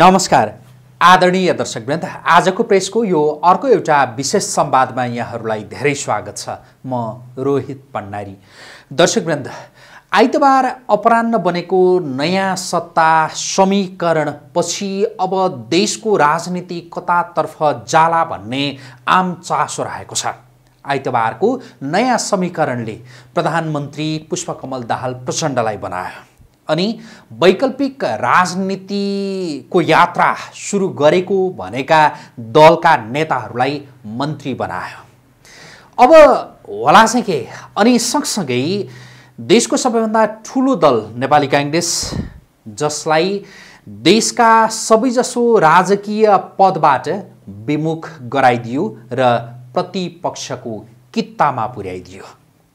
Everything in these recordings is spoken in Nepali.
नमस्कार आदरणीय दर्शकवृन्द आजको प्रेसको यो अर्को एउटा विशेष संवादमा यहाँहरूलाई धेरै स्वागत छ म रोहित पण्डारी दर्शकवृन्द आइतबार अपरान्न बनेको नयाँ सत्ता समीकरण पछि अब देशको राजनीति कतातर्फ जाला भन्ने आम चासो रहेको छ आइतबारको नयाँ समीकरणले प्रधानमन्त्री पुष्पकमल दाहाल प्रचण्डलाई बनायो अनि वैकल्पिक राजनीतिको यात्रा सुरु गरेको भनेका दलका नेताहरूलाई मन्त्री बनायो अब होला चाहिँ के अनि सँगसँगै देशको सबैभन्दा ठुलो दल नेपाली काङ्ग्रेस जसलाई देशका सबैजसो राजकीय पदबाट विमुख गराइदियो र प्रतिपक्षको कित्तामा पुर्याइदियो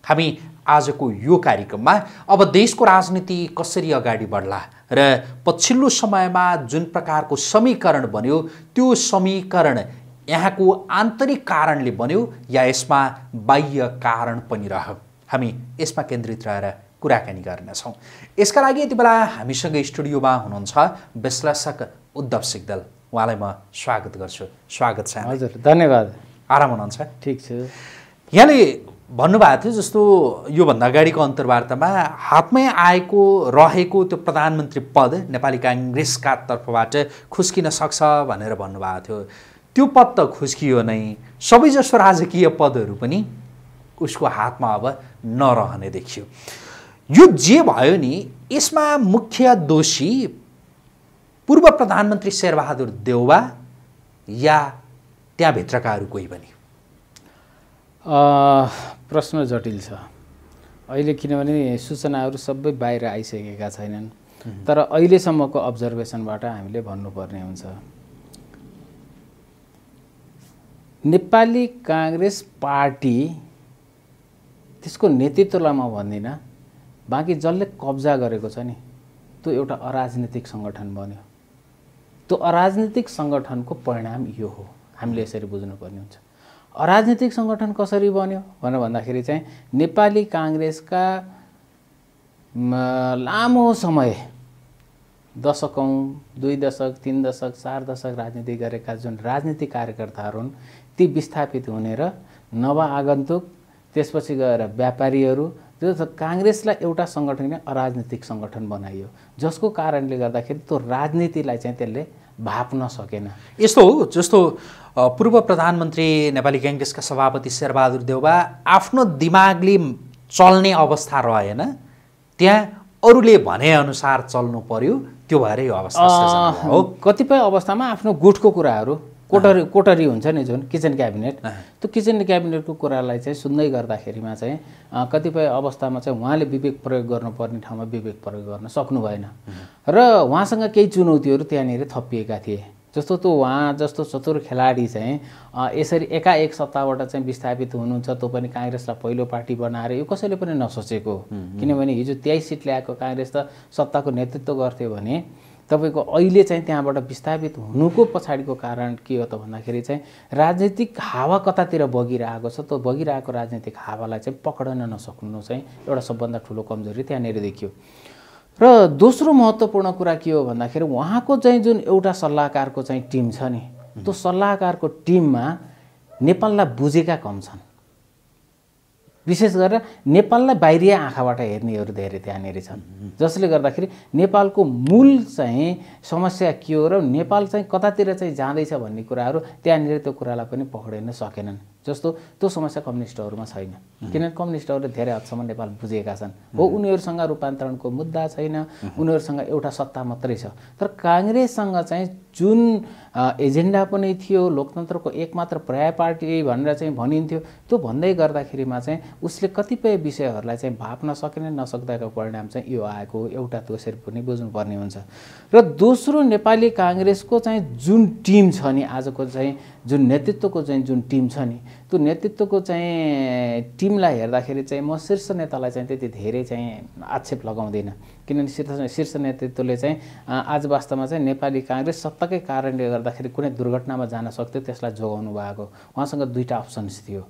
हामी आजको यो कार्यक्रममा अब देशको राजनीति कसरी अगाडि बढ्ला र पछिल्लो समयमा जुन प्रकारको समीकरण बन्यो त्यो समीकरण यहाँको आन्तरिक कारणले बन्यो या यसमा बाह्य कारण पनि रह्यो हामी यसमा केन्द्रित रहेर कुराकानी गर्नेछौँ यसका लागि यति बेला हामीसँग स्टुडियोमा हुनुहुन्छ विश्लेषक उद्धव सिग्दल उहाँलाई म स्वागत गर्छु स्वागत छ हजुर धन्यवाद आराम हुनुहुन्छ ठिक छ यहाँले भन्नुभएको थियो जस्तो योभन्दा अगाडिको अन्तर्वार्तामा हातमै आएको रहेको त्यो प्रधानमन्त्री पद नेपाली काङ्ग्रेसका तर्फबाट खुस्किन सक्छ भनेर भन्नुभएको थियो त्यो पद त खुस्कियो नै सबैजसो राजकीय पदहरू पनि उसको हातमा अब नरहने देखियो यो जे भयो नि यसमा मुख्य दोषी पूर्व प्रधानमन्त्री शेरबहादुर देउवा या त्यहाँभित्रकाहरू कोही पनि प्रश्न जटिल छ अहिले किनभने सूचनाहरू सबै बाहिर आइसकेका छैनन् तर अहिलेसम्मको अब्जर्भेसनबाट हामीले भन्नुपर्ने हुन्छ नेपाली काङ्ग्रेस पार्टी त्यसको नेतृत्वलाई म भन्दिनँ बाँकी जसले कब्जा गरेको छ नि त्यो एउटा अराजनीतिक सङ्गठन बन्यो त्यो अराजनीतिक सङ्गठनको परिणाम यो हो हामीले यसरी बुझ्नुपर्ने हुन्छ अराजनीतिक सङ्गठन कसरी बन्यो भनेर भन्दाखेरि चाहिँ नेपाली काङ्ग्रेसका लामो समय दशकौँ दुई दशक तिन दशक चार दशक राजनीति गरेका जुन राजनीतिक कार्यकर्ताहरू हुन् ती विस्थापित हुने र नवआगन्तुक त्यसपछि गएर व्यापारीहरू जो काङ्ग्रेसलाई एउटा सङ्गठन नै अराजनीतिक सङ्गठन बनाइयो जसको कारणले गर्दाखेरि त्यो राजनीतिलाई चाहिँ त्यसले भाप्न सकेन यस्तो हो जस्तो पूर्व प्रधानमन्त्री नेपाली काङ्ग्रेसका सभापति शेरबहादुर देउबा आफ्नो दिमागले चल्ने अवस्था रहेन त्यहाँ अरूले भनेअनुसार चल्नु पर्यो त्यो भएर यो अवस्था हो कतिपय अवस्थामा आफ्नो गुठको कुराहरू कोटरी कोटरी हुन्छ नि जुन किचन क्याबिनेट त्यो किचन क्याबिनेटको कुरालाई चाहिँ सुन्दै गर्दाखेरिमा चाहिँ कतिपय अवस्थामा चाहिँ उहाँले विवेक प्रयोग गर्नुपर्ने ठाउँमा विवेक प्रयोग गर्न सक्नु भएन र उहाँसँग केही चुनौतीहरू त्यहाँनिर थपिएका थिए जस्तो त्यो उहाँ जस्तो चतुर खेलाडी चाहिँ यसरी एकाएक सत्ताबाट चाहिँ विस्थापित हुनुहुन्छ त्यो पनि काङ्ग्रेसलाई पहिलो पार्टी बनाएर यो कसैले पनि नसोचेको किनभने हिजो तेइस सिट ल्याएको काङ्ग्रेस त सत्ताको नेतृत्व गर्थ्यो भने तपाईँको अहिले चाहिँ त्यहाँबाट विस्थापित हुनुको पछाडिको कारण के हो त भन्दाखेरि चाहिँ राजनीतिक हावा कतातिर बगिरहेको छ त्यो बगिरहेको राजनीतिक हावालाई चाहिँ पक्रन नसक्नु चाहिँ एउटा सबभन्दा ठुलो कमजोरी त्यहाँनिर देखियो र दोस्रो महत्त्वपूर्ण कुरा के हो भन्दाखेरि उहाँको चाहिँ जुन एउटा सल्लाहकारको चाहिँ टिम छ नि त्यो सल्लाहकारको टिममा नेपाललाई बुझेका कम छन् विशेष गरेर नेपाललाई बाहिरी आँखाबाट हेर्नेहरू धेरै त्यहाँनिर छन् जसले गर्दाखेरि नेपालको मूल चाहिँ समस्या के हो र नेपाल चाहिँ कतातिर चाहिँ जाँदैछ भन्ने कुराहरू त्यहाँनिर त्यो कुरालाई पनि पक्रिन सकेनन् जस्तो त्यो समस्या कम्युनिस्टहरूमा छैन किनभने कम्युनिस्टहरूले धेरै हदसम्म नेपाल बुझेका छन् हो उनीहरूसँग रूपान्तरणको मुद्दा छैन उनीहरूसँग एउटा सत्ता मात्रै छ तर काङ्ग्रेससँग चाहिँ जुन एजेन्डा पनि थियो लोकतन्त्रको एकमात्र पर्याय पार्टी भनेर चाहिँ भनिन्थ्यो त्यो भन्दै गर्दाखेरिमा चाहिँ उसले कतिपय विषयहरूलाई चाहिँ भाप्न सकिने नसक्दाको परिणाम चाहिँ यो आएको एउटा दोस्रो पनि बुझ्नुपर्ने हुन्छ र दोस्रो नेपाली काङ्ग्रेसको चाहिँ जुन टिम छ नि आजको चाहिँ जुन नेतृत्वको चाहिँ जुन टिम छ नि त्यो नेतृत्वको चाहिँ टिमलाई हेर्दाखेरि चाहिँ म शीर्ष नेतालाई चाहिँ त्यति धेरै चाहिँ आक्षेप लगाउँदिनँ किनभने शीर्ष शीर्ष नेतृत्वले चाहिँ आज वास्तवमा चाहिँ नेपाली काङ्ग्रेस सत्ताकै कारणले गर्दाखेरि कुनै दुर्घटनामा जान सक्थ्यो त्यसलाई जोगाउनु भएको उहाँसँग दुईवटा अप्सन्स थियो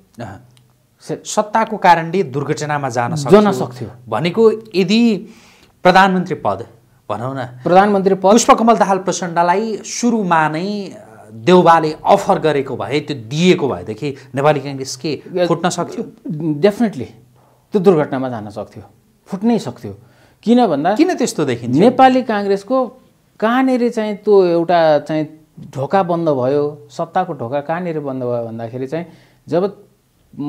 सत्ताको कारणले दुर्घटनामा जान जान सक्थ्यो भनेको यदि प्रधानमन्त्री पद भनौँ न प्रधानमन्त्री पद पुष्पकमल दाहाल प्रचण्डलाई सुरुमा नै देउबाले अफर गरेको भए त्यो दिएको भएदेखि नेपाली काङ्ग्रेस के फुट्न सक्थ्यो डेफिनेटली त्यो दुर्घटनामा जान सक्थ्यो फुट्नै सक्थ्यो किन भन्दा किन त्यस्तो देखिन्छ नेपाली काङ्ग्रेसको कहाँनिर चाहिँ त्यो एउटा चाहिँ ढोका बन्द भयो सत्ताको ढोका कहाँनिर बन्द भयो भन्दाखेरि चाहिँ जब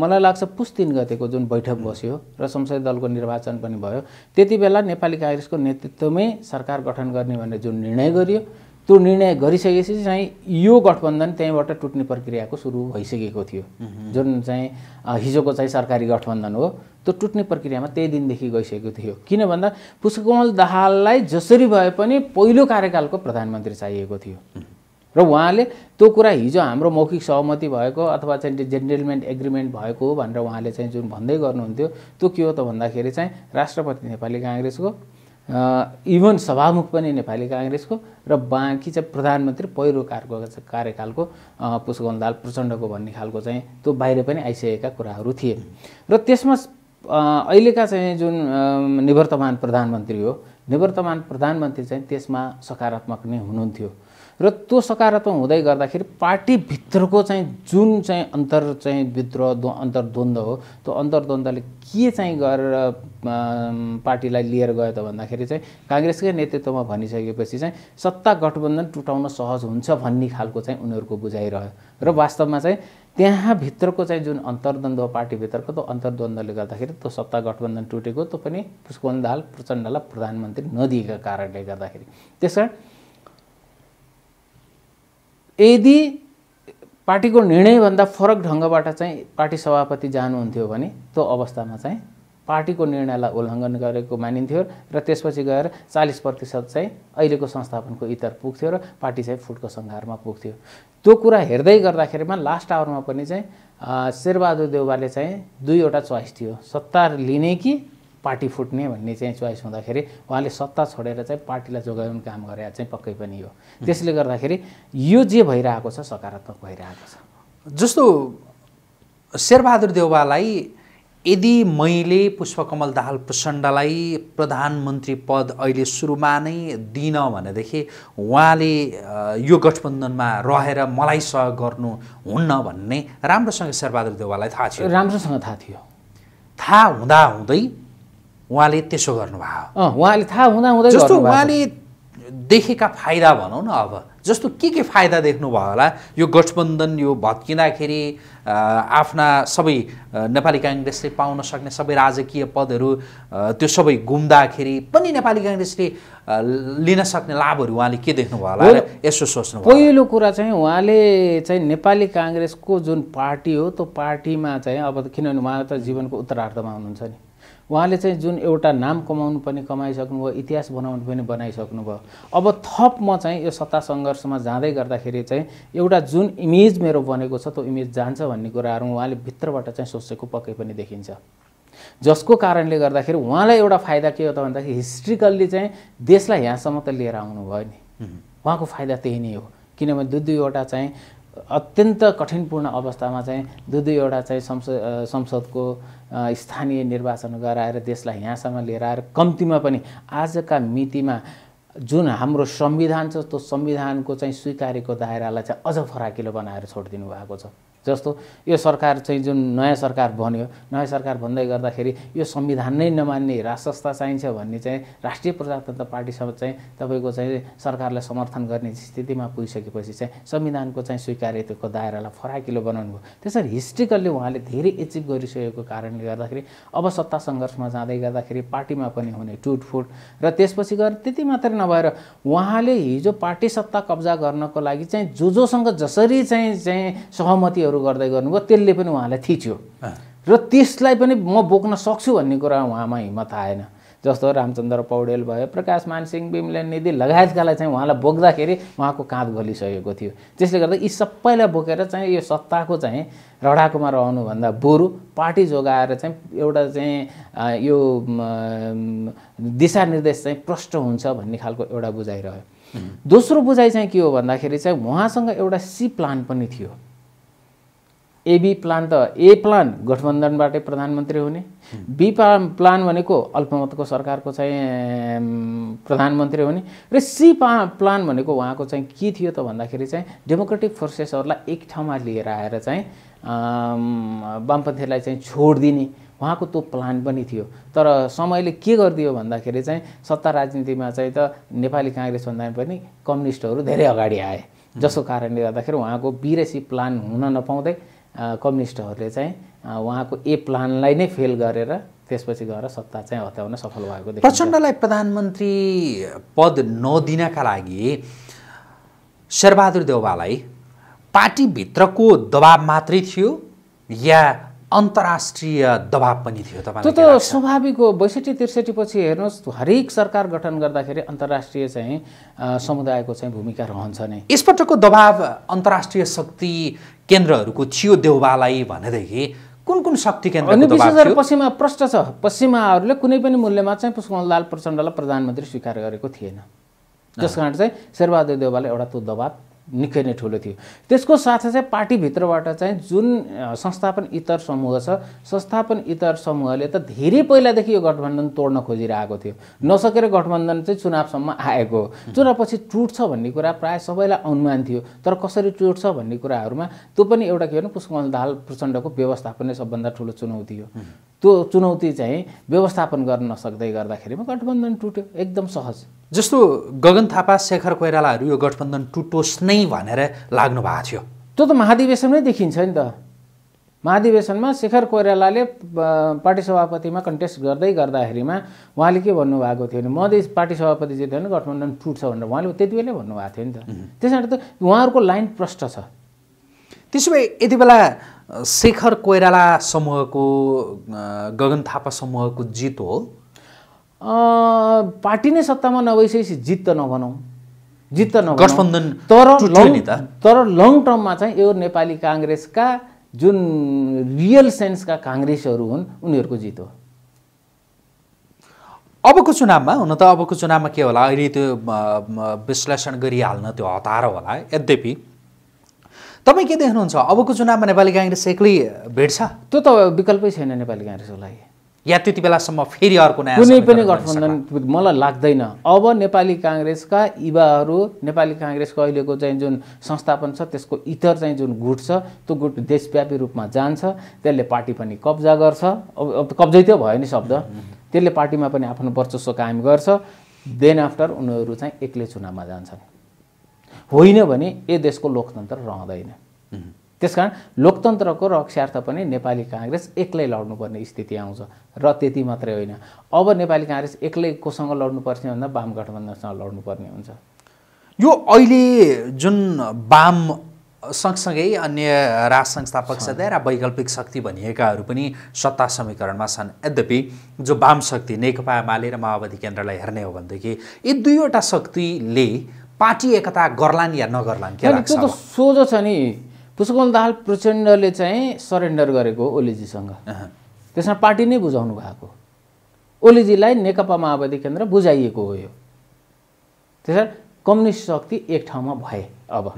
मलाई लाग्छ पुस तिन गतेको जुन बैठक बस्यो र संसदीय दलको निर्वाचन पनि भयो त्यति बेला नेपाली काङ्ग्रेसको नेतृत्वमै सरकार गठन गर्ने भनेर जुन निर्णय गरियो त्यो निर्णय गरिसकेपछि चाहिँ यो गठबन्धन त्यहीँबाट टुट्ने प्रक्रियाको सुरु भइसकेको थियो जुन चाहिँ हिजोको चाहिँ सरकारी गठबन्धन हो त्यो टुट्ने प्रक्रियामा त्यही दिनदेखि गइसकेको थियो किन भन्दा पुष्पकमल दाहाललाई जसरी भए पनि पहिलो कार्यकालको प्रधानमन्त्री चाहिएको थियो र उहाँले त्यो कुरा हिजो हाम्रो मौखिक सहमति भएको अथवा चाहिँ जेनरलमेन्ट एग्रिमेन्ट भएको हो भनेर उहाँले चाहिँ जुन भन्दै गर्नुहुन्थ्यो त्यो के हो त भन्दाखेरि चाहिँ राष्ट्रपति नेपाली काङ्ग्रेसको इभन सभामुख पनि नेपाली काङ्ग्रेसको र बाँकी चाहिँ प्रधानमन्त्री पहिरो कारको कार्यकालको दाल प्रचण्डको भन्ने खालको चाहिँ त्यो बाहिर पनि आइसकेका कुराहरू थिए र त्यसमा अहिलेका चाहिँ जुन निवर्तमान प्रधानमन्त्री हो निवर्तमान प्रधानमन्त्री चाहिँ त्यसमा सकारात्मक नै हुनुहुन्थ्यो र त्यो सकारात्मक हुँदै गर्दाखेरि पार्टीभित्रको चाहिँ जुन चाहिँ अन्तर चाहिँ विद्रोह अन्तर्द्वन्द्व हो त्यो अन्तर्द्वन्द्वले के चाहिँ गरेर पार्टीलाई लिएर गयो त भन्दाखेरि चाहिँ काङ्ग्रेसकै नेतृत्वमा भनिसकेपछि चाहिँ सत्ता गठबन्धन टुटाउन सहज हुन्छ भन्ने खालको चाहिँ उनीहरूको बुझाइरह्यो र वास्तवमा चाहिँ त्यहाँभित्रको चाहिँ जुन अन्तर्द्वन्द्व पार्टीभित्रको त्यो अन्तर्द्वन्द्वले गर्दाखेरि त्यो सत्ता गठबन्धन टुटेको त्यो पनि पुष्पन दाहाल प्रचण्डलाई प्रधानमन्त्री नदिएको कारणले गर्दाखेरि त्यस कारण यदि पार्टीको निर्णयभन्दा फरक ढङ्गबाट चाहिँ पार्टी सभापति जानुहुन्थ्यो भने त्यो अवस्थामा चाहिँ पार्टीको निर्णयलाई उल्लङ्घन गरेको मानिन्थ्यो र त्यसपछि गएर चालिस प्रतिशत चाहिँ अहिलेको संस्थापनको इतर पुग्थ्यो र पार्टी चाहिँ फुटको सङ्घारमा पुग्थ्यो त्यो कुरा हेर्दै गर्दाखेरिमा लास्ट आवरमा पनि चाहिँ शेरबहादुर देवालले चाहिँ दुईवटा चोइस थियो सत्ता लिने कि पार्टी फुट्ने भन्ने चाहिँ चोइस हुँदाखेरि उहाँले सत्ता छोडेर चाहिँ पार्टीलाई जोगाउने काम गरे चाहिँ पक्कै पनि हो त्यसले गर्दाखेरि यो जे भइरहेको छ सकारात्मक भइरहेको छ जस्तो शेरबहादुर देउवालाई यदि मैले पुष्पकमल दाहाल प्रचण्डलाई प्रधानमन्त्री पद अहिले सुरुमा नै दिन भनेदेखि उहाँले यो गठबन्धनमा रहेर मलाई सहयोग गर्नु हुन्न भन्ने राम्रोसँग शेरबहादुर देउवालाई थाहा थियो राम्रोसँग थाहा थियो थाहा हुँदा हुँदै उहाँले त्यसो गर्नुभयो उहाँले थाहा हुँदा हुँदै जस्तो उहाँले देखेका फाइदा भनौँ न अब जस्तो के के फाइदा देख्नुभयो होला यो गठबन्धन यो भत्किँदाखेरि आफ्ना सबै नेपाली काङ्ग्रेसले पाउन सक्ने सबै राजकीय पदहरू त्यो सबै गुम्दाखेरि पनि नेपाली काङ्ग्रेसले लिन सक्ने लाभहरू उहाँले के देख्नुभयो होला यसो सोच्नु पहिलो कुरा चाहिँ उहाँले चाहिँ नेपाली काङ्ग्रेसको जुन पार्टी हो त्यो पार्टीमा चाहिँ अब किनभने उहाँ त जीवनको उत्तरार्धमा हुनुहुन्छ नि उहाँले चाहिँ जुन एउटा नाम कमाउनु पनि कमाइसक्नुभयो इतिहास बनाउनु पनि बनाइसक्नुभयो अब थप म चाहिँ यो सत्ता सङ्घर्षमा जाँदै गर्दाखेरि चाहिँ एउटा जुन इमेज मेरो बनेको छ त्यो इमेज जान्छ भन्ने कुराहरू उहाँले भित्रबाट चाहिँ सोचेको पक्कै पनि देखिन्छ जसको कारणले गर्दाखेरि उहाँलाई एउटा फाइदा के हो त भन्दाखेरि हिस्ट्रिकल्ली चाहिँ देशलाई यहाँसम्म त लिएर आउनु भयो नि उहाँको फाइदा त्यही नै हो किनभने दुई दुईवटा चाहिँ अत्यन्त कठिनपूर्ण अवस्थामा चाहिँ दुई दुईवटा चाहिँ संसद संसदको स्थानीय निर्वाचन गराएर देशलाई यहाँसम्म लिएर आएर कम्तीमा पनि आजका मितिमा जुन हाम्रो संविधान छ त्यो संविधानको चाहिँ स्वीकारेको दायरालाई चाहिँ अझ फराकिलो बनाएर छोडिदिनु भएको छ जस्तो यो सरकार चाहिँ जुन नयाँ सरकार बन्यो नयाँ सरकार भन्दै गर्दाखेरि यो संविधान नै नमान्ने राज चाहिन्छ भन्ने चाहिँ राष्ट्रिय प्रजातन्त्र पार्टीसँग चाहिँ तपाईँको चाहिँ सरकारलाई समर्थन गर्ने स्थितिमा पुगिसकेपछि चाहिँ संविधानको चाहिँ स्वीकार्यताको दायरालाई फराकिलो बनाउनु भयो त्यसरी हिस्ट्रिकल्ली उहाँले धेरै एचिभ गरिसकेको कारणले गर्दाखेरि अब सत्ता सङ्घर्षमा जाँदै गर्दाखेरि पार्टीमा पनि हुने टुटफुट र त्यसपछि गएर त्यति मात्रै नभएर उहाँले हिजो पार्टी सत्ता कब्जा गर्नको लागि चाहिँ जो जोसँग जसरी चाहिँ चाहिँ सहमति टिप्पणीहरू गर्दै गर्नुभयो त्यसले पनि उहाँलाई थिच्यो र त्यसलाई पनि म बोक्न सक्छु भन्ने कुरा उहाँमा हिम्मत आएन जस्तो रामचन्द्र पौडेल भयो प्रकाश मानसिंह बिमले निधि लगायतकालाई चाहिँ उहाँलाई बोक्दाखेरि उहाँको काँध गलिसकेको थियो त्यसले गर्दा यी सबैलाई बोकेर चाहिँ यो सत्ताको चाहिँ रडाकोमा रहनुभन्दा बरु पार्टी जोगाएर चाहिँ एउटा चाहिँ यो दिशानिर्देश चाहिँ प्रष्ट हुन्छ भन्ने खालको एउटा बुझाइ रह्यो दोस्रो बुझाइ चाहिँ के हो भन्दाखेरि चाहिँ उहाँसँग एउटा सी प्लान पनि थियो एबी प्लान त ए प्लान गठबन्धनबाटै प्रधानमन्त्री हुने बी प्लान भनेको अल्पमतको सरकारको चाहिँ प्रधानमन्त्री हुने र सी पा प्लान भनेको उहाँको चाहिँ के थियो त भन्दाखेरि चाहिँ डेमोक्रेटिक फोर्सेसहरूलाई एक ठाउँमा लिएर आएर चाहिँ वामपन्थीलाई चाहिँ छोडिदिने उहाँको त्यो प्लान पनि थियो तर समयले के गरिदियो भन्दाखेरि चाहिँ सत्ता राजनीतिमा चाहिँ त नेपाली काङ्ग्रेसभन्दा पनि कम्युनिस्टहरू धेरै अगाडि आए जसको कारणले गर्दाखेरि उहाँको बिरेसी प्लान हुन नपाउँदै कम्युनिस्टहरूले चाहिँ उहाँको ए प्लानलाई नै फेल गरेर त्यसपछि गएर सत्ता चाहिँ हत्याउन सफल भएको प्रचण्डलाई प्रधानमन्त्री पद नदिनका लागि शेरबहादुर देवालाई पार्टीभित्रको दबाब मात्रै थियो या अन्तर्राष्ट्रिय दबाब पनि थियो त्यो त स्वाभाविक हो बैसठी त्रिसठी पछि हेर्नुहोस् हरेक सरकार गठन गर्दाखेरि अन्तर्राष्ट्रिय चाहिँ समुदायको चाहिँ भूमिका रहन्छ नै यसपटकको दबाव अन्तर्राष्ट्रिय शक्ति केन्द्रहरूको थियो देउबालाई भनेदेखि कुन कुन शक्ति केन्द्र अनि विशेष गरेर पश्चिमा प्रष्ट छ पश्चिमाहरूले कुनै पनि मूल्यमा चाहिँ पुष्पलाल प्रचण्डलाई प्रधानमन्त्री स्वीकार गरेको थिएन जस कारण चाहिँ शेरबहादुर देवालले एउटा त्यो दबाब निकै नै ठुलो थियो त्यसको साथै चाहिँ पार्टीभित्रबाट चाहिँ जुन संस्थापन इतर समूह छ संस्थापन इतर समूहले त धेरै पहिलादेखि यो गठबन्धन तोड्न खोजिरहेको थियो नसकेर गठबन्धन चाहिँ चुनावसम्म आएको हो चुनावपछि टुट्छ भन्ने कुरा प्रायः सबैलाई अनुमान थियो तर कसरी टुट्छ भन्ने कुराहरूमा त्यो पनि एउटा के भने पुष्कमल दाहाल प्रचण्डको व्यवस्थापन नै सबभन्दा ठुलो चुनौती हो त्यो चुनौती चाहिँ व्यवस्थापन गर्न नसक्दै गर्दाखेरिमा गठबन्धन टुट्यो एकदम सहज जस्तो गगन थापा शेखर कोइरालाहरू यो गठबन्धन टुटोस् नै भनेर लाग्नु भएको थियो त्यो त महाधिवेशनमै देखिन्छ नि त महाधिवेशनमा शेखर कोइरालाले पार्टी सभापतिमा कन्टेस्ट गर्दै गर्दाखेरिमा उहाँले के भन्नुभएको थियो भने मधेस पार्टी सभापति जित्यो गठबन्धन टुट्छ भनेर उहाँले त्यति बेलै भन्नुभएको थियो नि त त्यस कारण त उहाँहरूको लाइन प्रष्ट छ त्यसो भए यति बेला शेखर कोइराला समूहको गगन थापा समूहको जित हो पार्टी नै सत्तामा नभइसकेपछि जित त नभनौँ जित त तर तर लङ टर्ममा चाहिँ यो नेपाली काङ्ग्रेसका जुन रियल सेन्सका काङ्ग्रेसहरू हुन् उनीहरूको जित हो अबको चुनावमा हुन त अबको चुनावमा के होला अहिले त्यो विश्लेषण गरिहाल्न त्यो हतार होला यद्यपि तपाईँ के देख्नुहुन्छ अबको चुनावमा नेपाली काङ्ग्रेस एक्लै भेट्छ त्यो त विकल्पै छैन नेपाली काङ्ग्रेसको लागि या त्यति बेलासम्म फेरि अर्को कुनै पनि गठबन्धन मलाई लाग्दैन अब नेपाली काङ्ग्रेसका युवाहरू नेपाली काङ्ग्रेसको अहिलेको चाहिँ जुन संस्थापन छ त्यसको इतर चाहिँ जुन गुट छ त्यो गुट देशव्यापी रूपमा जान्छ त्यसले पार्टी पनि कब्जा गर्छ अब कब्जै त्यो भयो नि शब्द त्यसले पार्टीमा पनि आफ्नो वर्चस्व कायम गर्छ देन आफ्टर उनीहरू चाहिँ एक्लै चुनावमा जान्छन् होइन भने यो देशको लोकतन्त्र रहँदैन त्यसकारण लोकतन्त्रको रक्षार्थ पनि नेपाली काङ्ग्रेस एक्लै लड्नुपर्ने स्थिति आउँछ र त्यति मात्रै होइन अब नेपाली काङ्ग्रेस एक्लै कोसँग लड्नुपर्ने भन्दा वाम गठबन्धनसँग लड्नुपर्ने हुन्छ यो अहिले जुन वाम सँगसँगै अन्य राज संस्थापक सधैँ र वैकल्पिक शक्ति भनिएकाहरू पनि सत्ता समीकरणमा छन् यद्यपि जो वाम शक्ति नेकपा माले र माओवादी केन्द्रलाई हेर्ने हो भनेदेखि यी दुईवटा शक्तिले पार्टी एकता गर्लान् या नगर्लान् त्यो त सोझो छ नि पुष्पकमल दाहाल प्रचण्डले चाहिँ सरेन्डर गरेको ओलीजीसँग त्यसमा पार्टी नै बुझाउनु भएको ओलीजीलाई नेकपा माओवादी केन्द्र बुझाइएको हो यो त्यसर्थ कम्युनिस्ट शक्ति एक ठाउँमा भए अब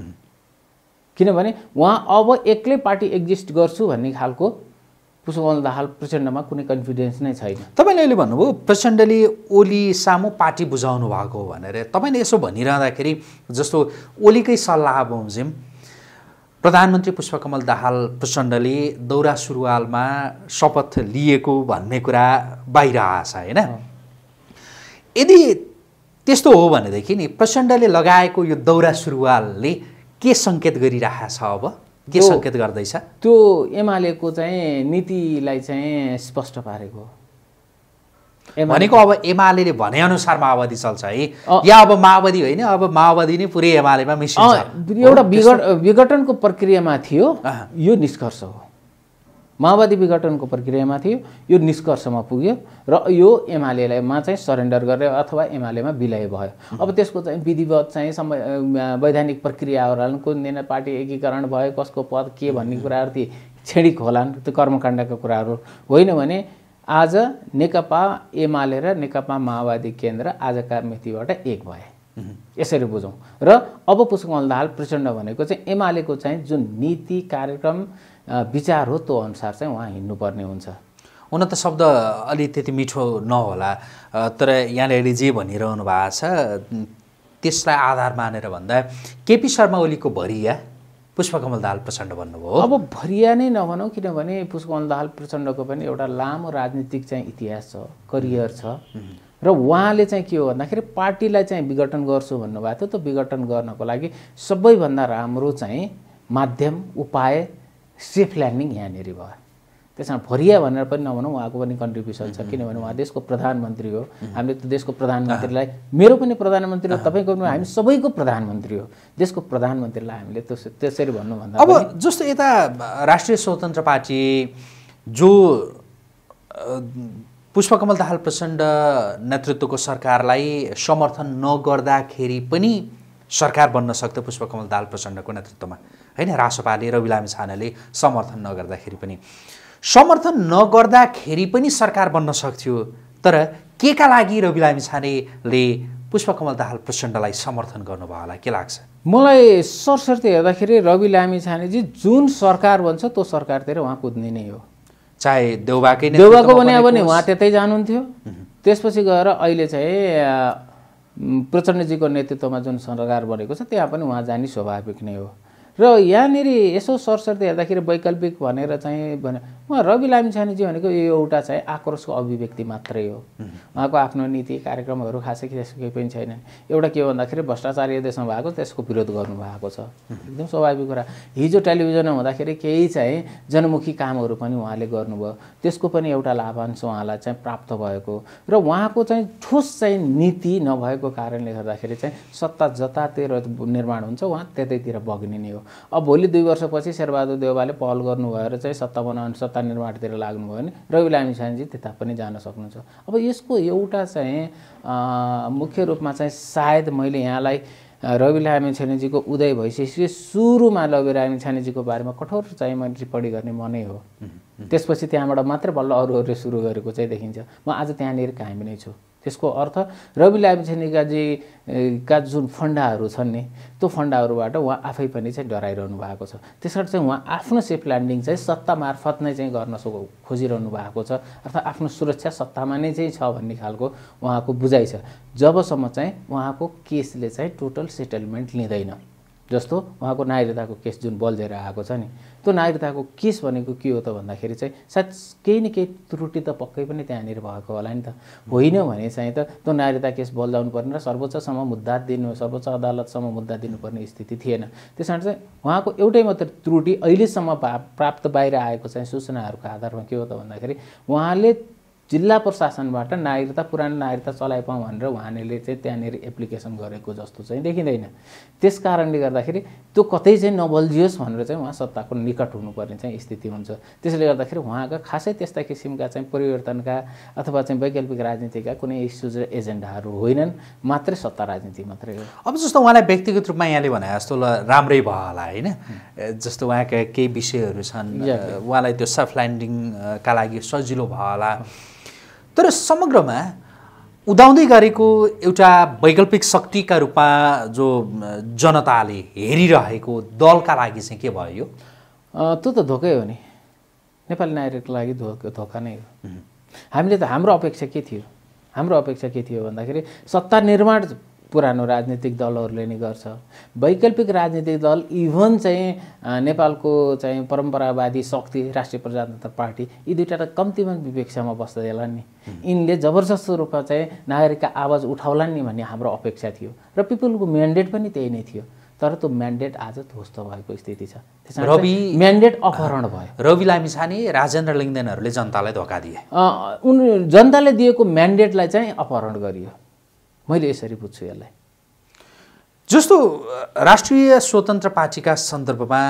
किनभने उहाँ अब एक्लै पार्टी एक्जिस्ट गर्छु भन्ने खालको पुष्पकमल दाहाल प्रचण्डमा कुनै कन्फिडेन्स नै छैन तपाईँले अहिले भन्नुभयो प्रचण्डले ओली सामु पार्टी बुझाउनु भएको हो भनेर तपाईँले यसो भनिरहँदाखेरि जस्तो ओलीकै सल्लाह बुझ्यौँ प्रधानमन्त्री पुष्पकमल दाहाल प्रचण्डले दौरा सुरुवालमा शपथ लिएको भन्ने कुरा बाहिर आएछ होइन यदि त्यस्तो हो भनेदेखि नि प्रचण्डले लगाएको यो दौरा सुरुवालले के सङ्केत गरिरहेछ अब के सङ्केत गर्दैछ त्यो एमालेको चाहिँ नीतिलाई चाहिँ स्पष्ट पारेको भनेको अब एमाले भनेअनुसार माओवादी चल्छ है या अब माओवादी होइन अब माओवादी नै पुरै एमालेमा मिसिन्छ एउटा विघटनको प्रक्रियामा थियो यो निष्कर्ष हो माओवादी विघटनको प्रक्रियामा थियो यो निष्कर्षमा पुग्यो र यो एमालेमा चाहिँ सरेन्डर गरेर अथवा एमालेमा विलय भयो अब त्यसको चाहिँ विधिवत चाहिँ वैधानिक प्रक्रियाहरू कुन दिन पार्टी एकीकरण भयो कसको पद के भन्ने कुराहरू ती छेडिक होलान् त्यो कर्मकाण्डको कुराहरू होइन भने आज नेकपा एमाले र नेकपा माओवादी केन्द्र आजका मितिबाट एक भए यसरी बुझौँ र अब पुष्पकमल दाहाल प्रचण्ड भनेको चाहिँ एमालेको चाहिँ जुन नीति कार्यक्रम विचार हो त्यो अनुसार चाहिँ उहाँ हिँड्नुपर्ने हुन्छ हुन त शब्द अलि त्यति मिठो नहोला तर यहाँले जे भनिरहनु भएको छ त्यसलाई आधार मानेर भन्दा केपी शर्मा ओलीको भरिया पुष्पकमल दाहाल प्रचण्ड भन्नुभयो अब भरिया नै नभनौँ किनभने पुष्पकमल दाहाल प्रचण्डको पनि एउटा लामो राजनीतिक चाहिँ इतिहास छ करियर छ र उहाँले चाहिँ के हो भन्दाखेरि पार्टीलाई चाहिँ विघटन गर्छु भन्नुभएको थियो त्यो विघटन गर्नको लागि सबैभन्दा राम्रो चाहिँ माध्यम उपाय सेफ ल्यान्डिङ यहाँनिर भयो त्यसमा फरिया भनेर पनि नभनौँ उहाँको पनि कन्ट्रिब्युसन छ किनभने उहाँ देशको प्रधानमन्त्री हो हामीले त देशको प्रधानमन्त्रीलाई मेरो पनि प्रधानमन्त्री हो तपाईँको पनि हामी सबैको प्रधानमन्त्री हो देशको प्रधानमन्त्रीलाई हामीले त्यसरी भन्नुभन्दा अब जस्तो यता राष्ट्रिय स्वतन्त्र पार्टी जो पुष्पकमल दाहाल प्रचण्ड नेतृत्वको सरकारलाई समर्थन नगर्दाखेरि पनि सरकार बन्न सक्थ्यो पुष्पकमल दाल प्रचण्डको नेतृत्वमा होइन रासोपाले रवि लामी छानाले समर्थन नगर्दाखेरि पनि समर्थन नगर्दाखेरि पनि सरकार बन्न सक्थ्यो तर के का लागि रवि लामी छानेले पुष्पकमल दाहाल प्रचण्डलाई समर्थन गर्नुभयो होला के लाग्छ मलाई सरस्वती हेर्दाखेरि रवि लामी छानेजी जुन सरकार बन्छ त्यो सरकारतिर उहाँ कुद्ने नै हो चाहे देउबाकै देउबाको भने उहाँ त्यतै जानुहुन्थ्यो त्यसपछि गएर अहिले चाहिँ प्रचण्डजीको नेतृत्वमा जुन सरकार बनेको छ त्यहाँ पनि उहाँ जाने स्वाभाविक नै हो र यहाँनिर यसो सरसर्ती हेर्दाखेरि वैकल्पिक भनेर चाहिँ भने उहाँ रवि लामिछानेजी भनेको यो एउटा चाहिँ आक्रोशको अभिव्यक्ति मात्रै हो उहाँको आफ्नो नीति कार्यक्रमहरू खासै त्यसको केही पनि छैन एउटा के हो भन्दाखेरि भ्रष्टाचार यो देशमा भएको त्यसको विरोध गर्नुभएको छ एकदम स्वाभाविक कुरा हिजो टेलिभिजनमा हुँदाखेरि केही चाहिँ जनमुखी कामहरू पनि उहाँले गर्नुभयो त्यसको पनि एउटा लाभांश उहाँलाई चाहिँ प्राप्त भएको र उहाँको चाहिँ ठोस चाहिँ नीति नभएको कारणले गर्दाखेरि चाहिँ सत्ता जतातिर निर्माण हुन्छ उहाँ त्यतैतिर बग्ने नै हो अब भोलि दुई वर्षपछि शेरबहादुर देवालले पहल गर्नुभएर चाहिँ सत्ता बनाउनु सत्ता निर्माणतिर लाग्नुभयो भने रवि लामिछानेजी त्यता पनि जान सक्नुहुन्छ अब यसको एउटा चाहिँ मुख्य रूपमा चाहिँ सायद मैले यहाँलाई रवि लामिछानेजीको उदय भइसकेपछि सुरुमा रवि लामिछानेजीको बारेमा कठोर चाहिँ मैले टिप्पणी गर्ने मनै हो त्यसपछि त्यहाँबाट मात्रै बल्ल अरू अरू सुरु गरेको चाहिँ देखिन्छ म आज त्यहाँनिर कायम नै छु त्यसको अर्थ रवि का जुन फन्डाहरू छन् नि त्यो फन्डाहरूबाट उहाँ आफै पनि चाहिँ डराइरहनु भएको छ त्यसर्थ चाहिँ उहाँ आफ्नो सेफ ल्यान्डिङ चाहिँ सत्ता मार्फत नै चाहिँ गर्न खोजिरहनु भएको छ अर्थात् आफ्नो सुरक्षा सत्तामा नै चाहिँ छ भन्ने खालको उहाँको बुझाइ छ जबसम्म चाहिँ उहाँको केसले चाहिँ टोटल सेटलमेन्ट लिँदैन जस्तो उहाँको नागरिकताको केस जुन बल्झेर आएको छ नि त्यो नागरिकताको केस भनेको के हो त भन्दाखेरि चाहिँ सायद केही न केही त्रुटि त पक्कै पनि त्यहाँनिर भएको होला नि त होइन भने चाहिँ त त्यो नागरिकता केस बल्झाउनु पर्ने र सर्वोच्चसम्म मुद्दा दिनु सर्वोच्च अदालतसम्म मुद्दा दिनुपर्ने स्थिति थिएन त्यस कारण चाहिँ उहाँको एउटै मात्र त्रुटि अहिलेसम्म प्राप्त बाहिर आएको चाहिँ सूचनाहरूको आधारमा के हो त भन्दाखेरि उहाँले जिल्ला प्रशासनबाट नागरिकता पुरानो नागरिकता चलाइ पाउँ भनेर उहाँहरूले चाहिँ त्यहाँनिर एप्लिकेसन गरेको जस्तो चाहिँ देखिँदैन त्यस कारणले गर्दाखेरि त्यो कतै चाहिँ नबल्झियोस् भनेर चाहिँ उहाँ सत्ताको निकट हुनुपर्ने चाहिँ स्थिति हुन्छ त्यसले गर्दाखेरि उहाँका खासै त्यस्ता किसिमका चाहिँ परिवर्तनका अथवा चाहिँ वैकल्पिक राजनीतिका कुनै इस्युज र एजेन्डाहरू होइनन् मात्रै सत्ता राजनीति मात्रै हो अब जस्तो उहाँलाई व्यक्तिगत रूपमा यहाँले भने जस्तो ल राम्रै भयो होला होइन जस्तो उहाँका केही विषयहरू छन् उहाँलाई त्यो सफ्ट ल्यान्डिङका लागि सजिलो भयो होला तर समग्रमा उदाउँदै गरेको एउटा वैकल्पिक शक्तिका रूपमा जो जनताले हेरिरहेको दलका लागि चाहिँ के भयो यो त्यो त धोकै हो नि नेपाली नागरिकको लागि धोक धोका नै हो हामीले त हाम्रो अपेक्षा के थियो हाम्रो अपेक्षा के थियो भन्दाखेरि सत्ता निर्माण पुरानो राजनीतिक दलहरूले नै गर्छ वैकल्पिक राजनीतिक दल इभन चाहिँ नेपालको चाहिँ परम्परावादी शक्ति राष्ट्रिय प्रजातन्त्र पार्टी यी दुइटा त कम्तीमा बस्दै होला नि यिनले जबरजस्त रूपमा चाहिँ नागरिकका आवाज उठाउलान् नि भन्ने हाम्रो अपेक्षा थियो र पिपुलको म्यान्डेट पनि त्यही नै थियो तर त्यो म्यान्डेट आज ध्वस्त भएको स्थिति छ रवि म्यान्डेट अपहरण भयो रवि लामिछाने राजेन्द्र लिङ्गदेनहरूले जनतालाई धोका दिए उन जनताले दिएको म्यान्डेटलाई चाहिँ अपहरण गरियो मैले यसरी बुझ्छु यसलाई जस्तो राष्ट्रिय स्वतन्त्र पार्टीका सन्दर्भमा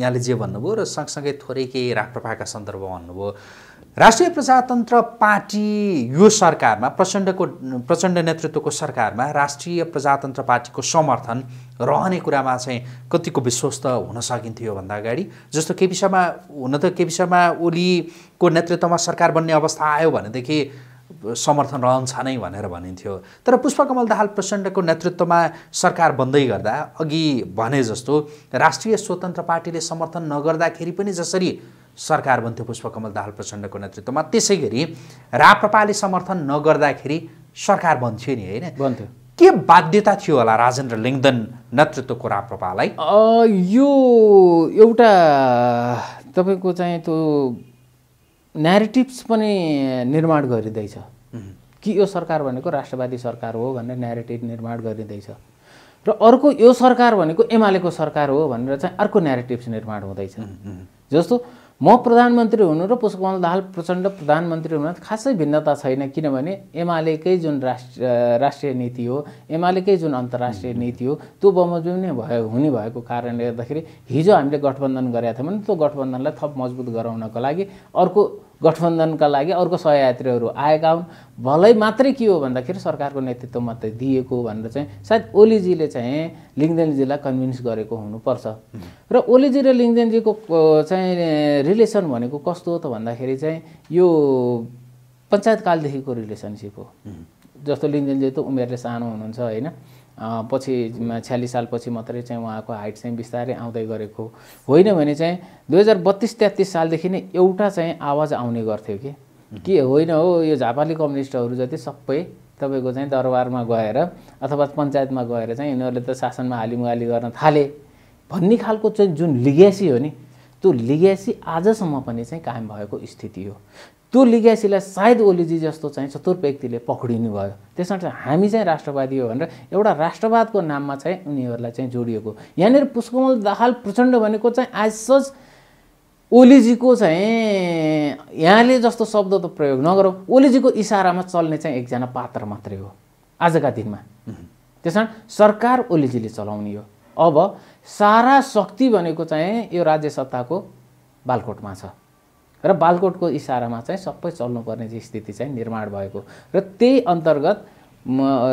यहाँले जे भन्नुभयो र सँगसँगै थोरै केही राप्रपाका सन्दर्भमा भन्नुभयो राष्ट्रिय प्रजातन्त्र पार्टी यो सरकारमा प्रचण्डको प्रचण्ड नेतृत्वको सरकारमा राष्ट्रिय प्रजातन्त्र पार्टीको समर्थन रहने कुरामा चाहिँ कतिको विश्वस्त हुन सकिन्थ्यो भन्दा अगाडि जस्तो केपी शर्मा हुन त केपी शर्मा ओलीको नेतृत्वमा सरकार बन्ने अवस्था आयो भनेदेखि समर्थन रहन्छ नै भनेर भनिन्थ्यो तर पुष्पकमल दाहाल प्रचण्डको नेतृत्वमा सरकार बन्दै गर्दा अघि भने जस्तो राष्ट्रिय स्वतन्त्र पार्टीले समर्थन नगर्दाखेरि पनि जसरी सरकार बन्थ्यो पुष्पकमल दाहाल प्रचण्डको नेतृत्वमा त्यसै गरी राप्रपाले समर्थन नगर्दाखेरि सरकार बन्थ्यो नि होइन बन्थ्यो के बाध्यता थियो होला राजेन्द्र लिङ्गदन नेतृत्वको राप्रपालाई यो एउटा तपाईँको चाहिँ त्यो न्यारेटिभ्स पनि निर्माण गरिँदैछ कि यो सरकार भनेको राष्ट्रवादी सरकार हो भनेर न्यारेटिभ निर्माण गरिँदैछ र अर्को यो सरकार भनेको एमालेको सरकार हो भनेर चाहिँ अर्को न्यारेटिभ्स निर्माण हुँदैछ जस्तो म प्रधानमन्त्री हुनु र पुष्पकमल दाहाल प्रचण्ड प्रधानमन्त्री हुनु खासै भिन्नता छैन किनभने एमालेकै जुन राष्ट्र राष्ट्रिय नीति हो एमालेकै जुन अन्तर्राष्ट्रिय नीति हो त्यो बमोजिम नै भयो हुने भएको कारणले गर्दाखेरि हिजो हामीले गठबन्धन गरेका थियौँ भने त्यो गठबन्धनलाई थप मजबुत गराउनको लागि अर्को गठबन्धनका लागि अर्को सहयात्रीहरू आएका हुन् भलै मात्रै के हो भन्दाखेरि सरकारको नेतृत्व मात्रै दिएको भनेर चाहिँ सायद ओलीजीले चाहिँ लिङ्गदेनजीलाई कन्भिन्स गरेको हुनुपर्छ र ओलीजी र लिङ्गदेनजीको चाहिँ रिलेसन भनेको कस्तो हो त भन्दाखेरि चाहिँ यो पञ्चायतकालदेखिको रिलेसनसिप हो जस्तो लिङ्गदेनजी त उमेरले सानो हुनुहुन्छ होइन पछि छ्यालिस सालपछि मात्रै चाहिँ उहाँको हाइट चाहिँ बिस्तारै आउँदै गरेको होइन भने चाहिँ दुई हजार बत्तिस तेत्तिस सालदेखि नै एउटा चाहिँ आवाज आउने गर्थ्यो कि के होइन हो यो झापाली कम्युनिस्टहरू जति सबै तपाईँको चाहिँ दरबारमा गएर अथवा पञ्चायतमा गएर चाहिँ यिनीहरूले त शासनमा हालिमुहाली गर्न थाले भन्ने खालको चाहिँ जुन लिगेसी हो नि त्यो लिगेसी आजसम्म पनि चाहिँ कायम भएको स्थिति हो त्यो लिग्यासीलाई सायद ओलीजी जस्तो चाहिँ चतुर व्यक्तिले पक्रिनु भयो त्यसमा चाहिँ हामी चाहिँ राष्ट्रवादी हो भनेर एउटा राष्ट्रवादको नाममा चाहिँ उनीहरूलाई चाहिँ जोडिएको यहाँनिर पुष्कमल दाहाल प्रचण्ड भनेको चाहिँ आज सज ओलीजीको चाहिँ यहाँले जस्तो शब्द त प्रयोग नगरौँ ओलीजीको इसारामा चल्ने चाहिँ एकजना पात्र मात्रै हो आजका दिनमा त्यस कारण सरकार ओलीजीले चलाउने हो अब सारा शक्ति भनेको चाहिँ यो राज्य सत्ताको बालकोटमा छ र बालकोटको इसारामा चाहिँ सबै चल्नुपर्ने चाहिँ स्थिति चाहिँ निर्माण भएको र त्यही अन्तर्गत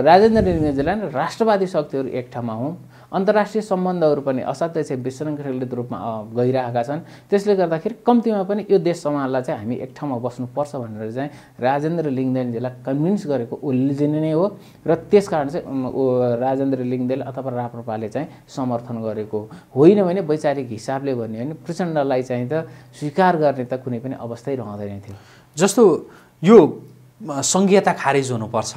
राजेन्द्र निर्मजलाई राष्ट्रवादी शक्तिहरू एक ठाउँमा हुन् अन्तर्राष्ट्रिय सम्बन्धहरू पनि असाध्यै विसङ्गलित रूपमा गइरहेका छन् त्यसले गर्दाखेरि कम्तीमा पनि यो देश समाजलाई चाहिँ हामी एक ठाउँमा बस्नुपर्छ भनेर चाहिँ राजेन्द्र लिङ्गदेनजीलाई कन्भिन्स गरेको ओलीजीले नै हो र त्यस कारण चाहिँ राजेन्द्र लिङ्गदेन अथवा राप्रपाले चाहिँ समर्थन गरेको होइन भने वैचारिक हिसाबले भन्यो भने प्रचण्डलाई चाहिँ त स्वीकार गर्ने त कुनै पनि अवस्थै रहँदैन थियो जस्तो यो सङ्घीयता खारेज हुनुपर्छ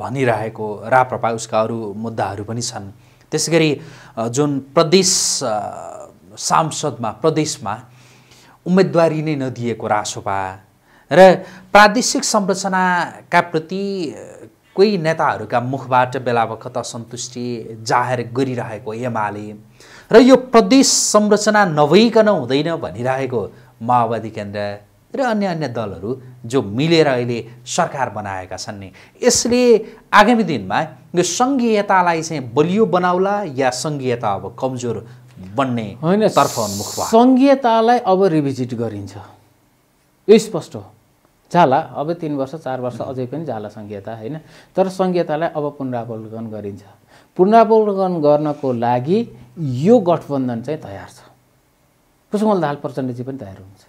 भनिरहेको राप्रपा उसका अरू मुद्दाहरू पनि छन् त्यसै गरी जुन प्रदेश सांसदमा प्रदेशमा उम्मेदवारी नै नदिएको रासोपा र प्रादेशिक संरचनाका प्रति कोही नेताहरूका मुखबाट बेला बखत असन्तुष्टि जाहेर गरिरहेको एमाले र यो प्रदेश संरचना नभइकन हुँदैन भनिरहेको माओवादी केन्द्र र अन्य अन्य दलहरू जो मिलेर अहिले सरकार बनाएका छन् नि यसले आगामी दिनमा यो सङ्घीयतालाई चाहिँ बलियो बनाउला या सङ्घीयता अब कमजोर बन्ने होइन तर्फ उन्मुख सङ्घीयतालाई अब रिभिजिट गरिन्छ यो स्पष्ट हो झाला अब तिन वर्ष चार वर्ष अझै पनि जाला सङ्घीयता होइन तर सङ्घीयतालाई अब पुनरावलोकन गरिन्छ पुनरावलोकन गर्नको लागि यो गठबन्धन चाहिँ तयार छ कुसुमल दाहाल प्रचण्डजी पनि तयार हुन्छ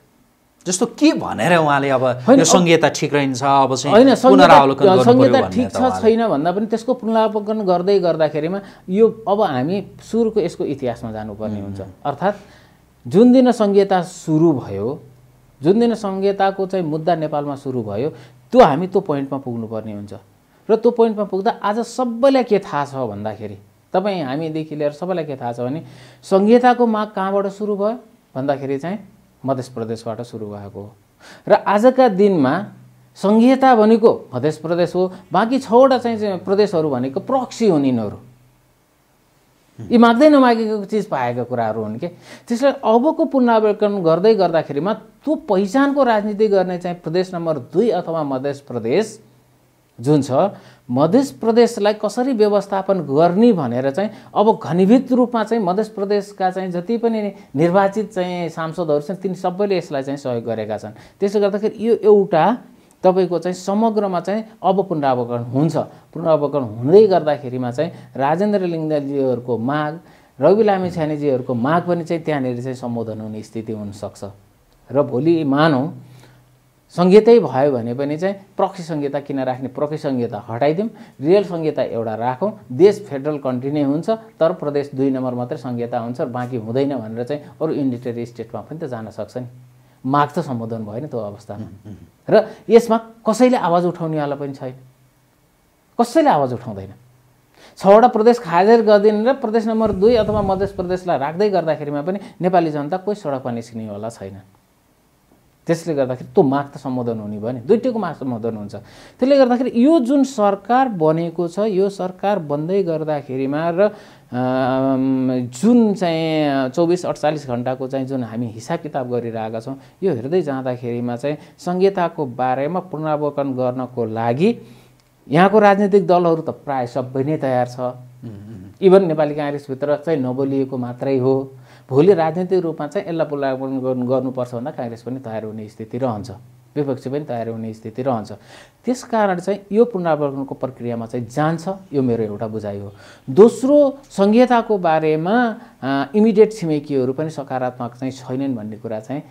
जस्तो के भनेर उहाँले अब यो संहिता ठिक रहन्छ अब चाहिँ संहिता ठिक छ छैन भन्दा पनि त्यसको पुनरावलोकन गर्दै गर्दाखेरिमा यो अब हामी सुरुको यसको इतिहासमा जानुपर्ने हुन्छ अर्थात् जुन दिन संहिता सुरु भयो जुन दिन संहिताको चाहिँ मुद्दा नेपालमा सुरु भयो त्यो हामी त्यो पोइन्टमा पुग्नुपर्ने हुन्छ र त्यो पोइन्टमा पुग्दा आज सबैलाई के थाहा छ भन्दाखेरि तपाईँ हामीदेखि लिएर सबैलाई के थाहा छ भने संहिताको माग कहाँबाट सुरु भयो भन्दाखेरि चाहिँ मध्य प्रदेशबाट सुरु भएको र आजका दिनमा सङ्घीयता भनेको मध्य प्रदेश हो बाँकी छवटा चाहिँ प्रदेशहरू भनेको प्रक्सी हुन् यिनीहरू यी माग्दै नमागेको चिज पाएका कुराहरू हुन् कि त्यसले अबको पुनरावलोकन गर्दै गर्दाखेरिमा त्यो पहिचानको राजनीति गर्ने चाहिँ प्रदेश नम्बर दुई अथवा मध्य प्रदेश जुन छ मध्य प्रदेशलाई कसरी व्यवस्थापन गर्ने भनेर चाहिँ अब घनीभूत रूपमा चाहिँ मध्य प्रदेशका चाहिँ जति पनि निर्वाचित चाहिँ सांसदहरू छन् तिनी सबैले यसलाई चाहिँ सहयोग गरेका छन् त्यसले गर्दाखेरि यो एउटा तपाईँको चाहिँ समग्रमा चाहिँ अब पुनरावकरण हुन्छ पुनरावकरण हुँदै गर्दाखेरिमा चाहिँ राजेन्द्र लिङ्गजीहरूको माग रवि लामी छानेजीहरूको माग पनि चाहिँ त्यहाँनिर चाहिँ सम्बोधन हुने स्थिति हुनसक्छ र भोलि मानौँ सङ्गीतै भयो भने पनि चाहिँ प्रक्सी संहिता किन राख्ने प्रक्सी संहिता हटाइदिउँ रियल संहिता एउटा राखौँ देश फेडरल कन्ट्री नै हुन्छ तर प्रदेश दुई नम्बर मात्रै संहिता हुन्छ बाँकी हुँदैन भनेर चाहिँ अरू इन्डिटेरी स्टेटमा पनि त जान सक्छ नि माग त सम्बोधन भयो नि त्यो अवस्थामा र यसमा कसैले आवाज उठाउनेवाला पनि छैन कसैले आवाज उठाउँदैन छवटा प्रदेश खाजेर गरिदिने र प्रदेश नम्बर दुई अथवा मध्य प्रदेशलाई राख्दै गर्दाखेरिमा पनि नेपाली जनता कोही सडकमा निस्किनेवाला छैन त्यसले गर्दाखेरि त्यो माग त सम्बोधन हुने भयो नि दुइटैको माग सम्बोधन हुन्छ त्यसले गर्दाखेरि यो जुन सरकार बनेको छ यो सरकार बन्दै गर्दाखेरिमा र जुन चाहिँ चौबिस अडचालिस घन्टाको चाहिँ जुन हामी हिसाब किताब गरिरहेका छौँ यो हेर्दै जाँदाखेरिमा चाहिँ संहिताको बारेमा पुनरावलोकन गर्नको लागि यहाँको राजनीतिक दलहरू त प्रायः सबै नै तयार छ इभन नेपाली काङ्ग्रेसभित्र चाहिँ नबोलिएको मात्रै हो भोलि राजनीतिक रूपमा चाहिँ यसलाई पुनरावर्तन गर्नु गर्नुपर्छ भन्दा काङ्ग्रेस पनि तयार हुने स्थिति रहन्छ विपक्षी पनि तयार हुने स्थिति रहन्छ त्यसकारण चाहिँ यो पुनरावलोकनको प्रक्रियामा चाहिँ जान्छ यो मेरो एउटा बुझाइ हो दोस्रो सङ्घीयताको बारेमा इमिडिएट छिमेकीहरू पनि सकारात्मक चाहिँ छैनन् भन्ने कुरा चाहिँ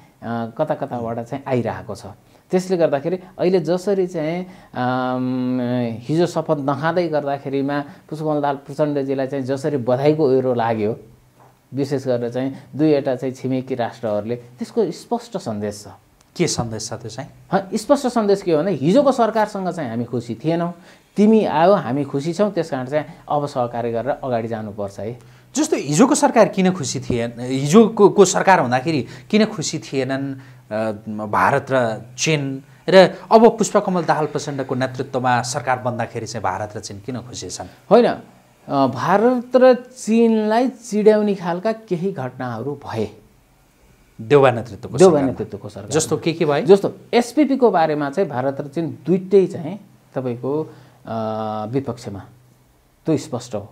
कता कताबाट चाहिँ आइरहेको छ त्यसले गर्दाखेरि अहिले जसरी चाहिँ हिजो शपथ नखाँदै गर्दाखेरिमा पुष्पमल दाल प्रचण्डजीलाई चाहिँ जसरी बधाईको उयो लाग्यो विशेष गरेर चाहिँ दुईवटा चाहिँ छिमेकी राष्ट्रहरूले त्यसको स्पष्ट सन्देश छ के सन्देश छ त्यो चाहिँ स्पष्ट सन्देश के हो भने हिजोको सरकारसँग चाहिँ हामी खुसी थिएनौँ तिमी आयो हामी खुसी छौँ त्यस कारण चाहिँ अब सहकार्य गरेर अगाडि जानुपर्छ है जस्तो हिजोको सरकार किन खुसी थिएन हिजोको को सरकार हुँदाखेरि किन खुसी थिएनन् भारत र चिन र अब पुष्पकमल दाहाल प्रचण्डको नेतृत्वमा सरकार बन्दाखेरि चाहिँ भारत र चिन किन खुसी छन् होइन भारत र चिनलाई चिड्याउने खालका केही घटनाहरू भए देवा नेतृत्वको देउवा नेतृत्वको सरकार जस्तो के के भयो जस्तो एसपिपीको बारेमा चाहिँ भारत र चिन दुइटै चाहिँ तपाईँको विपक्षमा त्यो स्पष्ट हो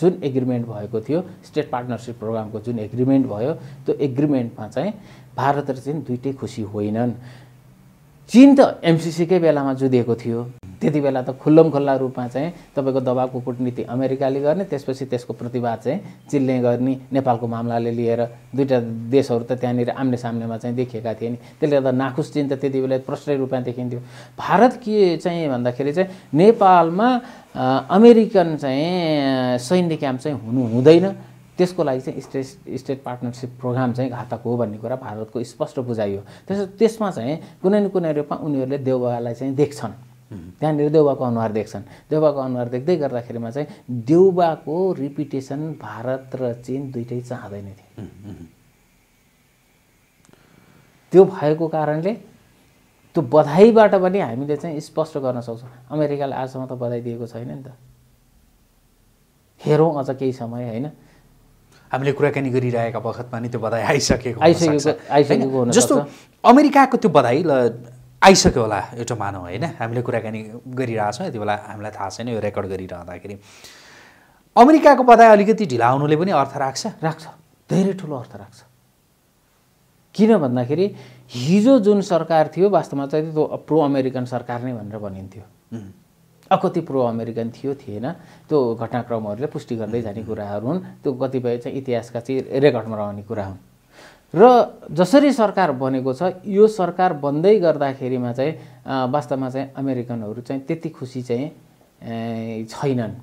जुन एग्रिमेन्ट भएको थियो स्टेट पार्टनरसिप प्रोग्रामको जुन एग्रिमेन्ट भयो त्यो एग्रिमेन्टमा चाहिँ भारत र चिन दुइटै खुसी होइनन् चिन त एमसिसीकै बेलामा जुधेको थियो त्यति बेला त खुल्लम खुल्ला रूपमा चाहिँ तपाईँको दबावको कुटनीति अमेरिकाले गर्ने त्यसपछि त्यसको प्रतिवाद चाहिँ चिल्ले गर्ने नेपालको मामलाले लिएर दुईवटा देशहरू त त्यहाँनिर आम्ने सामनेमा चाहिँ देखिएका थिए नि त्यसले गर्दा नाखुस चिन त त्यति बेला प्रष्ट रूपमा देखिन्थ्यो भारत के चाहिँ भन्दाखेरि चाहिँ नेपालमा अमेरिकन चाहिँ सैन्य क्याम्प चाहिँ हुनु हुँदैन त्यसको लागि चाहिँ स्टेट स्टेट पार्टनरसिप प्रोग्राम चाहिँ घातक हो भन्ने कुरा भारतको स्पष्ट बुझाइयो त्यस त्यसमा चाहिँ कुनै न कुनै रूपमा उनीहरूले देवबालाई चाहिँ देख्छन् त्यहाँनिर देउबाको अनुहार देख्छन् देउबाको अनुहार देख्दै गर्दाखेरिमा चाहिँ देउबाको रिपिटेसन भारत र चिन दुइटै चाहँदैन थिए त्यो भएको कारणले त्यो बधाईबाट पनि हामीले चाहिँ स्पष्ट गर्न सक्छौँ अमेरिकाले आजसम्म त बधाई दिएको छैन नि त हेरौँ अझ केही समय होइन हामीले कुराकानी गरिरहेका बखतमा नि त्यो बधाई आइसकेको आइसकेको जस्तो अमेरिकाको त्यो बधाई ल आइसक्यो होला एउटा मानौँ होइन हामीले कुराकानी गरिरहेछौँ यति बेला हामीलाई थाहा छैन यो रेकर्ड गरिरहँदाखेरि अमेरिकाको बधाई अलिकति ढिलाउनुले पनि अर्थ राख्छ राख्छ धेरै ठुलो अर्थ राख्छ किन भन्दाखेरि हिजो जुन सरकार थियो वास्तवमा चाहिँ त्यो प्रो अमेरिकन सरकार नै भनेर भनिन्थ्यो अब कति प्रो अमेरिकन थियो थिएन त्यो घटनाक्रमहरूले पुष्टि गर्दै जाने कुराहरू हुन् त्यो कतिपय चाहिँ इतिहासका चाहिँ रेकर्डमा रहने कुरा हुन् र जसरी सरकार बनेको छ यो सरकार बन्दै गर्दाखेरिमा चाहिँ वास्तवमा चाहिँ अमेरिकनहरू चाहिँ त्यति खुसी चाहिँ छैनन्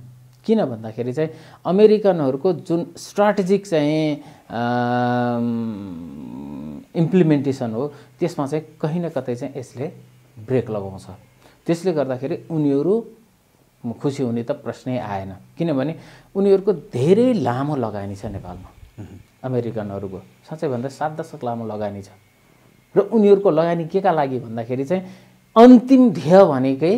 किन भन्दाखेरि चाहिँ अमेरिकनहरूको जुन स्ट्राटेजिक चाहिँ इम्प्लिमेन्टेसन हो त्यसमा चाहिँ कहीँ न कतै चाहिँ यसले ब्रेक लगाउँछ त्यसले गर्दाखेरि उनीहरू खुसी हुने त प्रश्नै आएन किनभने उनीहरूको धेरै लामो लगानी छ नेपालमा अमेरिकनहरूको साँच्चै भन्दा सात दशक लामो लगानी छ र उनीहरूको लगानी के का लागि भन्दाखेरि चाहिँ अन्तिम ध्येय भनेकै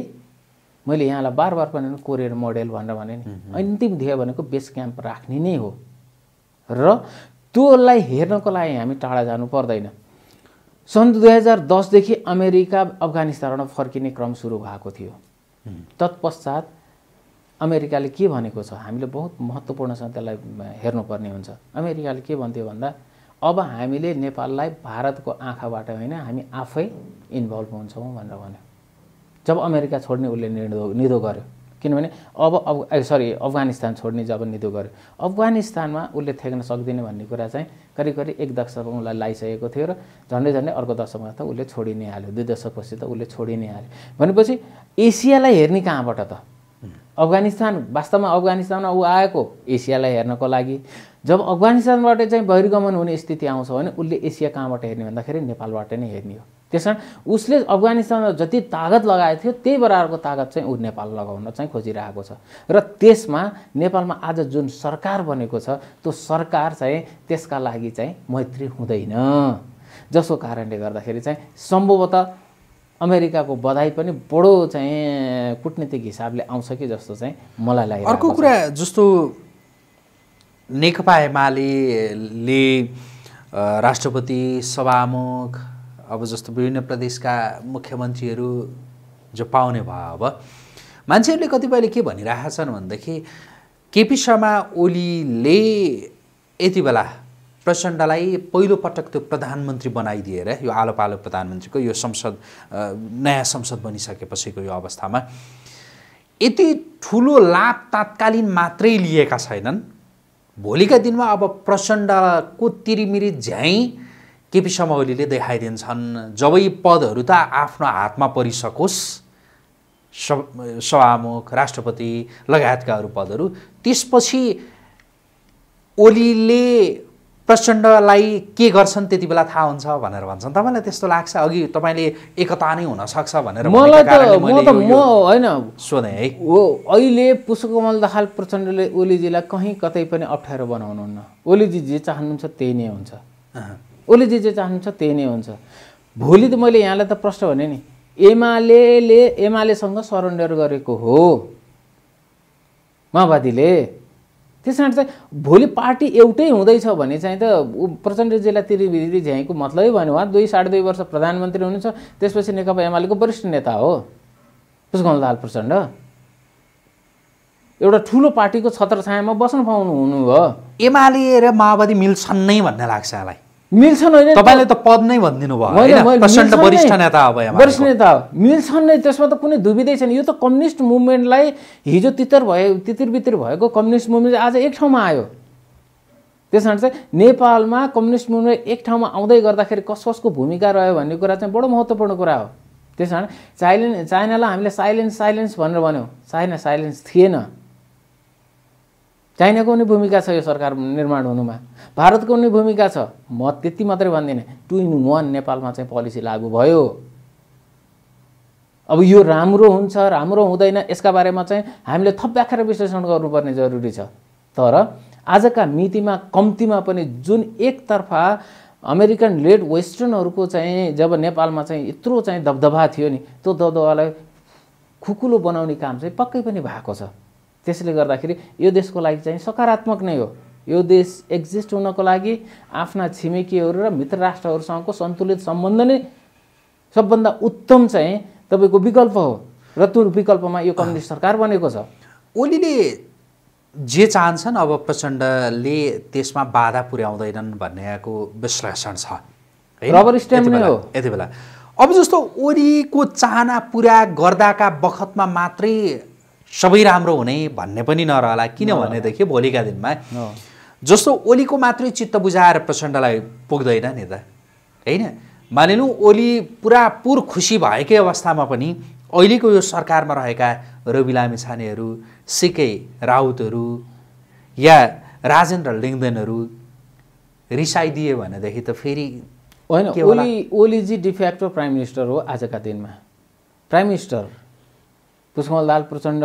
मैले यहाँलाई बार बार पनि कोरियर मोडेल भनेर भने नि अन्तिम ध्येय भनेको बेस क्याम्प राख्ने नै हो र त्योलाई हेर्नको लागि हामी टाढा जानु पर्दैन सन् दुई हजार दसदेखि अमेरिका अफगानिस्तानबाट फर्किने क्रम सुरु भएको थियो तत्पश्चात अमेरिकाले के भनेको छ हामीले बहुत महत्त्वपूर्णसँग त्यसलाई हेर्नुपर्ने हुन्छ अमेरिकाले के भन्थ्यो भन्दा अब हामीले नेपाललाई भारतको आँखाबाट होइन हामी आफै इन्भल्भ हुन्छौँ भनेर भन्यो जब अमेरिका छोड्ने उसले निर्णय निधो गर्यो किनभने अब अब सरी अफगानिस्तान छोड्ने जब निधो गर्यो अफगानिस्तानमा उसले थ्याक्न सक्दिनँ भन्ने कुरा चाहिँ करिब करिब एक दशकमा उसलाई लाइसकेको थियो र झन्डै झन्डै अर्को दशकमा त उसले छोडि नै हाल्यो दुई दशकपछि त उसले छोडि नै हाल्यो भनेपछि एसियालाई हेर्ने कहाँबाट त अफगानिस्तान वास्तवमा अफगानिस्तानमा ऊ आएको एसियालाई हेर्नको लागि जब अफगानिस्तानबाट चाहिँ बहिर्गमन हुने स्थिति आउँछ भने उसले एसिया कहाँबाट हेर्ने भन्दाखेरि नेपालबाट नै हेर्ने हो त्यस कारण उसले अफगानिस्तानमा जति तागत लगाएको थियो त्यही बराबरको तागत चाहिँ ऊ नेपाल लगाउन चाहिँ खोजिरहेको छ र त्यसमा नेपालमा आज जुन सरकार बनेको छ त्यो सरकार चाहिँ त्यसका लागि चाहिँ मैत्री हुँदैन जसको कारणले गर्दाखेरि चाहिँ सम्भवतः अमेरिकाको बधाई पनि बडो चाहिँ कुटनीतिक हिसाबले आउँछ कि जस्तो चाहिँ मलाई लाग्यो अर्को कुरा जस्तो नेकपा एमाले राष्ट्रपति सभामुख अब जस्तो विभिन्न प्रदेशका मुख्यमन्त्रीहरू जो पाउने भयो अब मान्छेहरूले कतिपयले के भनिरहेका छन् भनेदेखि केपी शर्मा ओलीले यति बेला प्रचण्डलाई पहिलोपटक त्यो प्रधानमन्त्री बनाइदिएर यो आलो पालो प्रधानमन्त्रीको यो संसद नयाँ संसद बनिसकेपछिको यो अवस्थामा यति ठुलो लाभ तात्कालीन मात्रै लिएका छैनन् भोलिका दिनमा अब प्रचण्डको तिरिमिरी झ्याइ केपी शर्मा ओलीले देखाइदिन्छन् जब पदहरू त आफ्नो हातमा परिसकोस् सभामुख राष्ट्रपति लगायतका अरू पदहरू त्यसपछि ओलीले प्रचण्डलाई के गर्छन् त्यति बेला थाहा हुन्छ भनेर भन्छन् तपाईँलाई त्यस्तो लाग्छ अघि तपाईँले एकता नै हुनसक्छ भनेर मलाई त म त म होइन सोधेँ है हो अहिले पुष्पकमल दाहाल प्रचण्डले ओलीजीलाई कहीँ कतै पनि अप्ठ्यारो बनाउनुहुन्न ओलीजी जे चाहनुहुन्छ त्यही नै हुन्छ ओलीजी जे चाहनुहुन्छ त्यही नै हुन्छ भोलि त मैले यहाँलाई त प्रश्न भने नि एमाले एमालेसँग सरेन्डर गरेको हो माओवादीले त्यस कारण चाहिँ भोलि पार्टी एउटै हुँदैछ भने चाहिँ त ऊ प्रचण्डजीलाई तिरिभिरी झ्याइको मतलबै भन्यो उहाँ दुई साढे दुई वर्ष प्रधानमन्त्री हुनुहुन्छ त्यसपछि नेकपा एमालेको वरिष्ठ नेता हो पुष्कमलाल प्रचण्ड एउटा ठुलो पार्टीको छत्रछायामा बस्न पाउनु हुनुभयो एमाले र माओवादी मिल्छन् नै भन्ने लाग्छ यसलाई मिल्छन् होइन तपाईँले त पद नै भनिदिनु भयो वरिष्ठ नेता वरिष्ठ नेता हो मिल्छन् नै त्यसमा त कुनै दुविधै छैन यो त कम्युनिस्ट मुभमेन्टलाई हिजो तितर भयो बितिर भएको कम्युनिस्ट मुभमेन्ट आज एक ठाउँमा आयो त्यस कारण चाहिँ नेपालमा कम्युनिस्ट मुभमेन्ट एक ठाउँमा आउँदै गर्दाखेरि कस कसको भूमिका रह्यो भन्ने कुरा चाहिँ बडो महत्त्वपूर्ण कुरा हो त्यस कारण चाइलेन्स चाइनालाई हामीले साइलेन्स साइलेन्स भनेर भन्यौँ चाइना साइलेन्स थिएन चाइनाको पनि भूमिका छ यो सरकार निर्माण हुनुमा भारतको पनि भूमिका छ म त्यति मात्रै भन्दिनँ टु इन वान नेपालमा चाहिँ पोलिसी लागू भयो अब यो राम्रो हुन्छ राम्रो हुँदैन यसका बारेमा चाहिँ हामीले थप व्याख्या र विश्लेषण गर्नुपर्ने जरुरी छ तर आजका मितिमा कम्तीमा पनि जुन एकतर्फ अमेरिकन लेड वेस्टर्नहरूको चाहिँ जब नेपालमा चाहिँ यत्रो चाहिँ दबदबा थियो नि त्यो दबदबालाई खुकुलो बनाउने काम चाहिँ पक्कै पनि भएको छ त्यसले गर्दाखेरि यो देशको लागि चाहिँ सकारात्मक नै हो यो देश एक्जिस्ट हुनको लागि आफ्ना छिमेकीहरू र मित्र राष्ट्रहरूसँगको सन्तुलित सम्बन्ध नै सबभन्दा उत्तम चाहिँ तपाईँको विकल्प हो र त्यो विकल्पमा यो कम्युनिस्ट सरकार बनेको छ ओलीले जे चाहन्छन् अब प्रचण्डले त्यसमा बाधा पुर्याउँदैनन् भन्नेको विश्लेषण छ रबर स्ट्याम्प नै हो यति बेला अब जस्तो ओलीको चाहना पुरा गर्दाका बखतमा मात्रै सबै राम्रो हुने भन्ने पनि नरहला किनभनेदेखि भोलिका दिनमा जस्तो ओलीको मात्रै चित्त बुझाएर प्रचण्डलाई पुग्दैन नि त होइन मानिनु ओली पुरा पुर खुसी भएकै अवस्थामा पनि अहिलेको यो सरकारमा रहेका रवि लामी छानेहरू सिके राउतहरू या राजेन्द्र लिङ्गदेनहरू रिसाइदिए भनेदेखि त फेरि होइन ओली ओलीजी डिफ्याक्टो प्राइम मिनिस्टर हो आजका दिनमा प्राइम मिनिस्टर पुष्पमल दाल प्रचण्ड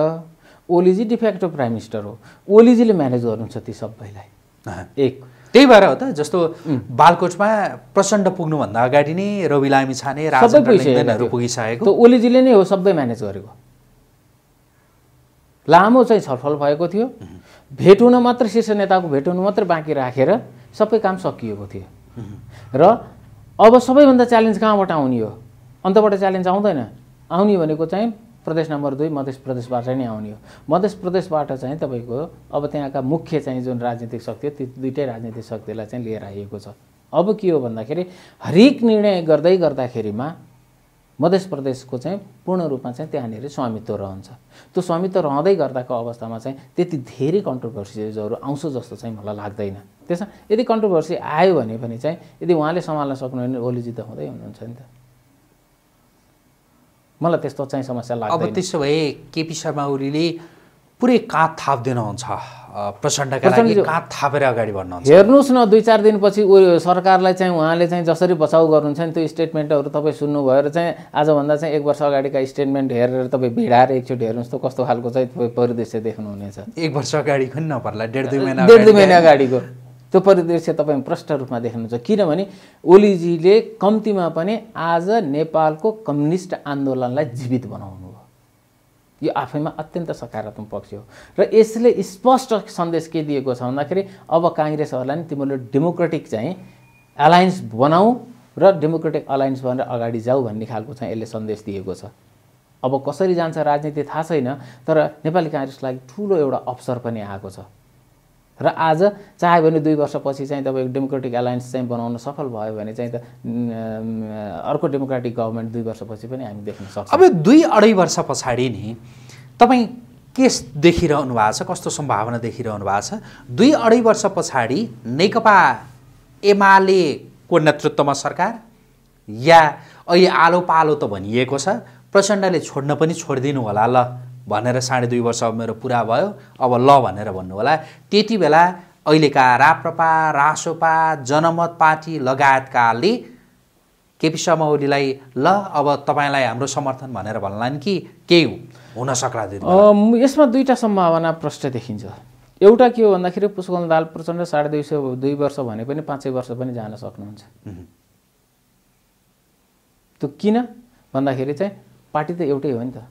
ओलीजी डिफ्याक्टो प्राइम मिनिस्टर हो ओलीजीले म्यानेज गर्नुहुन्छ ती सबैलाई एक त्यही भएर हो त जस्तो बालकोटमा प्रचण्ड पुग्नुभन्दा अगाडि नै रवि लामी छाने राजेन्द्रहरू पुगिसकेको ओलीजीले नै हो सबै म्यानेज गरेको लामो चाहिँ छलफल भएको थियो भेट हुन मात्र शीर्ष नेताको भेट हुनु मात्र बाँकी राखेर सबै काम सकिएको थियो र अब सबैभन्दा च्यालेन्ज कहाँबाट आउने हो अन्तबाट च्यालेन्ज आउँदैन आउने भनेको चाहिँ प्रदेश नम्बर दुई मध्य प्रदेशबाट नै आउने हो मध्य प्रदेशबाट चाहिँ तपाईँको अब त्यहाँका मुख्य चाहिँ जुन राजनीतिक शक्ति हो ती दुइटै राजनीतिक शक्तिलाई चाहिँ लिएर आइएको छ अब के हो भन्दाखेरि हरेक निर्णय गर्दै गर्दाखेरिमा मध्य प्रदेशको चाहिँ पूर्ण रूपमा चाहिँ त्यहाँनिर स्वामित्व रहन्छ त्यो स्वामित्व रहँदै गर्दाको अवस्थामा चाहिँ त्यति धेरै कन्ट्रोभर्सिजहरू आउँछ जस्तो चाहिँ मलाई लाग्दैन त्यसमा यदि कन्ट्रोभर्सी आयो भने पनि चाहिँ यदि उहाँले सम्हाल्न सक्नुहुने ओलीजी त हुँदै हुनुहुन्छ नि त मलाई त्यस्तो चाहिँ समस्या लाग्छ अब त्यसो भए केपी शर्मा ओलीले पुरै काँध थाप्दिनुहुन्छ प्रचण्डका लागि काँध थापेर अगाडि भन्नुहुन्छ हेर्नुहोस् न दुई चार दिनपछि ऊ सरकारलाई चाहिँ उहाँले चाहिँ जसरी बचाउ गर्नुहुन्छ नि त्यो स्टेटमेन्टहरू तपाईँ सुन्नुभएर चाहिँ आजभन्दा चाहिँ एक वर्ष अगाडिका स्टेटमेन्ट हेरेर तपाईँ भिडाएर एकचोटि हेर्नुहोस् त कस्तो खालको चाहिँ तपाईँ परिदृश्य देख्नुहुनेछ एक वर्ष अगाडि नि नपर्ला डेढ दुई महिना डेढ दुई महिना अगाडिको त्यो परिदृश्य तपाईँ प्रष्ट रूपमा देख्नुहुन्छ किनभने ओलीजीले कम्तीमा पनि आज नेपालको कम्युनिस्ट आन्दोलनलाई जीवित बनाउनु हो यो आफैमा अत्यन्त सकारात्मक पक्ष हो र यसले स्पष्ट सन्देश के दिएको छ भन्दाखेरि अब काङ्ग्रेसहरूलाई नि तिमीहरूले डेमोक्रेटिक चाहिँ एलायन्स बनाऊ र डेमोक्रेटिक अलायन्स भनेर अगाडि जाऊ भन्ने खालको चाहिँ यसले सन्देश दिएको छ अब कसरी जान्छ राजनीति थाहा छैन तर नेपाली काङ्ग्रेसको लागि ठुलो एउटा अवसर पनि आएको छ र आज चाह्यो भने दुई वर्षपछि चाहिँ तपाईँको डेमोक्रेटिक एलायन्स चाहिँ बनाउन सफल भयो भने चाहिँ त अर्को डेमोक्रेटिक गभर्मेन्ट दुई वर्षपछि पनि हामी देख्न सक्छौँ अब दुई अढाई वर्ष पछाडि नि तपाईँ के देखिरहनु भएको छ कस्तो सम्भावना देखिरहनु भएको छ दुई अढाई वर्ष पछाडि नेकपा एमालेको नेतृत्वमा सरकार या अहिले आलो पालो त भनिएको छ प्रचण्डले छोड्न पनि छोडिदिनु होला ल भनेर साढे दुई वर्ष मेरो पुरा भयो अब ल भनेर भन्नु होला त्यति बेला अहिलेका राप्रपा रासोपा जनमत पार्टी लगायतकाले केपी शर्मा ओलीलाई ल अब तपाईँलाई हाम्रो समर्थन भनेर भन्लान् कि केही हुन सक्ला यसमा दुईवटा सम्भावना प्रष्ट देखिन्छ एउटा के हो भन्दाखेरि पुष्कल दाल प्रचण्ड साढे दुई सय दुई वर्ष भने पनि पाँच वर्ष पनि जान सक्नुहुन्छ त्यो किन भन्दाखेरि चाहिँ पार्टी त एउटै हो नि त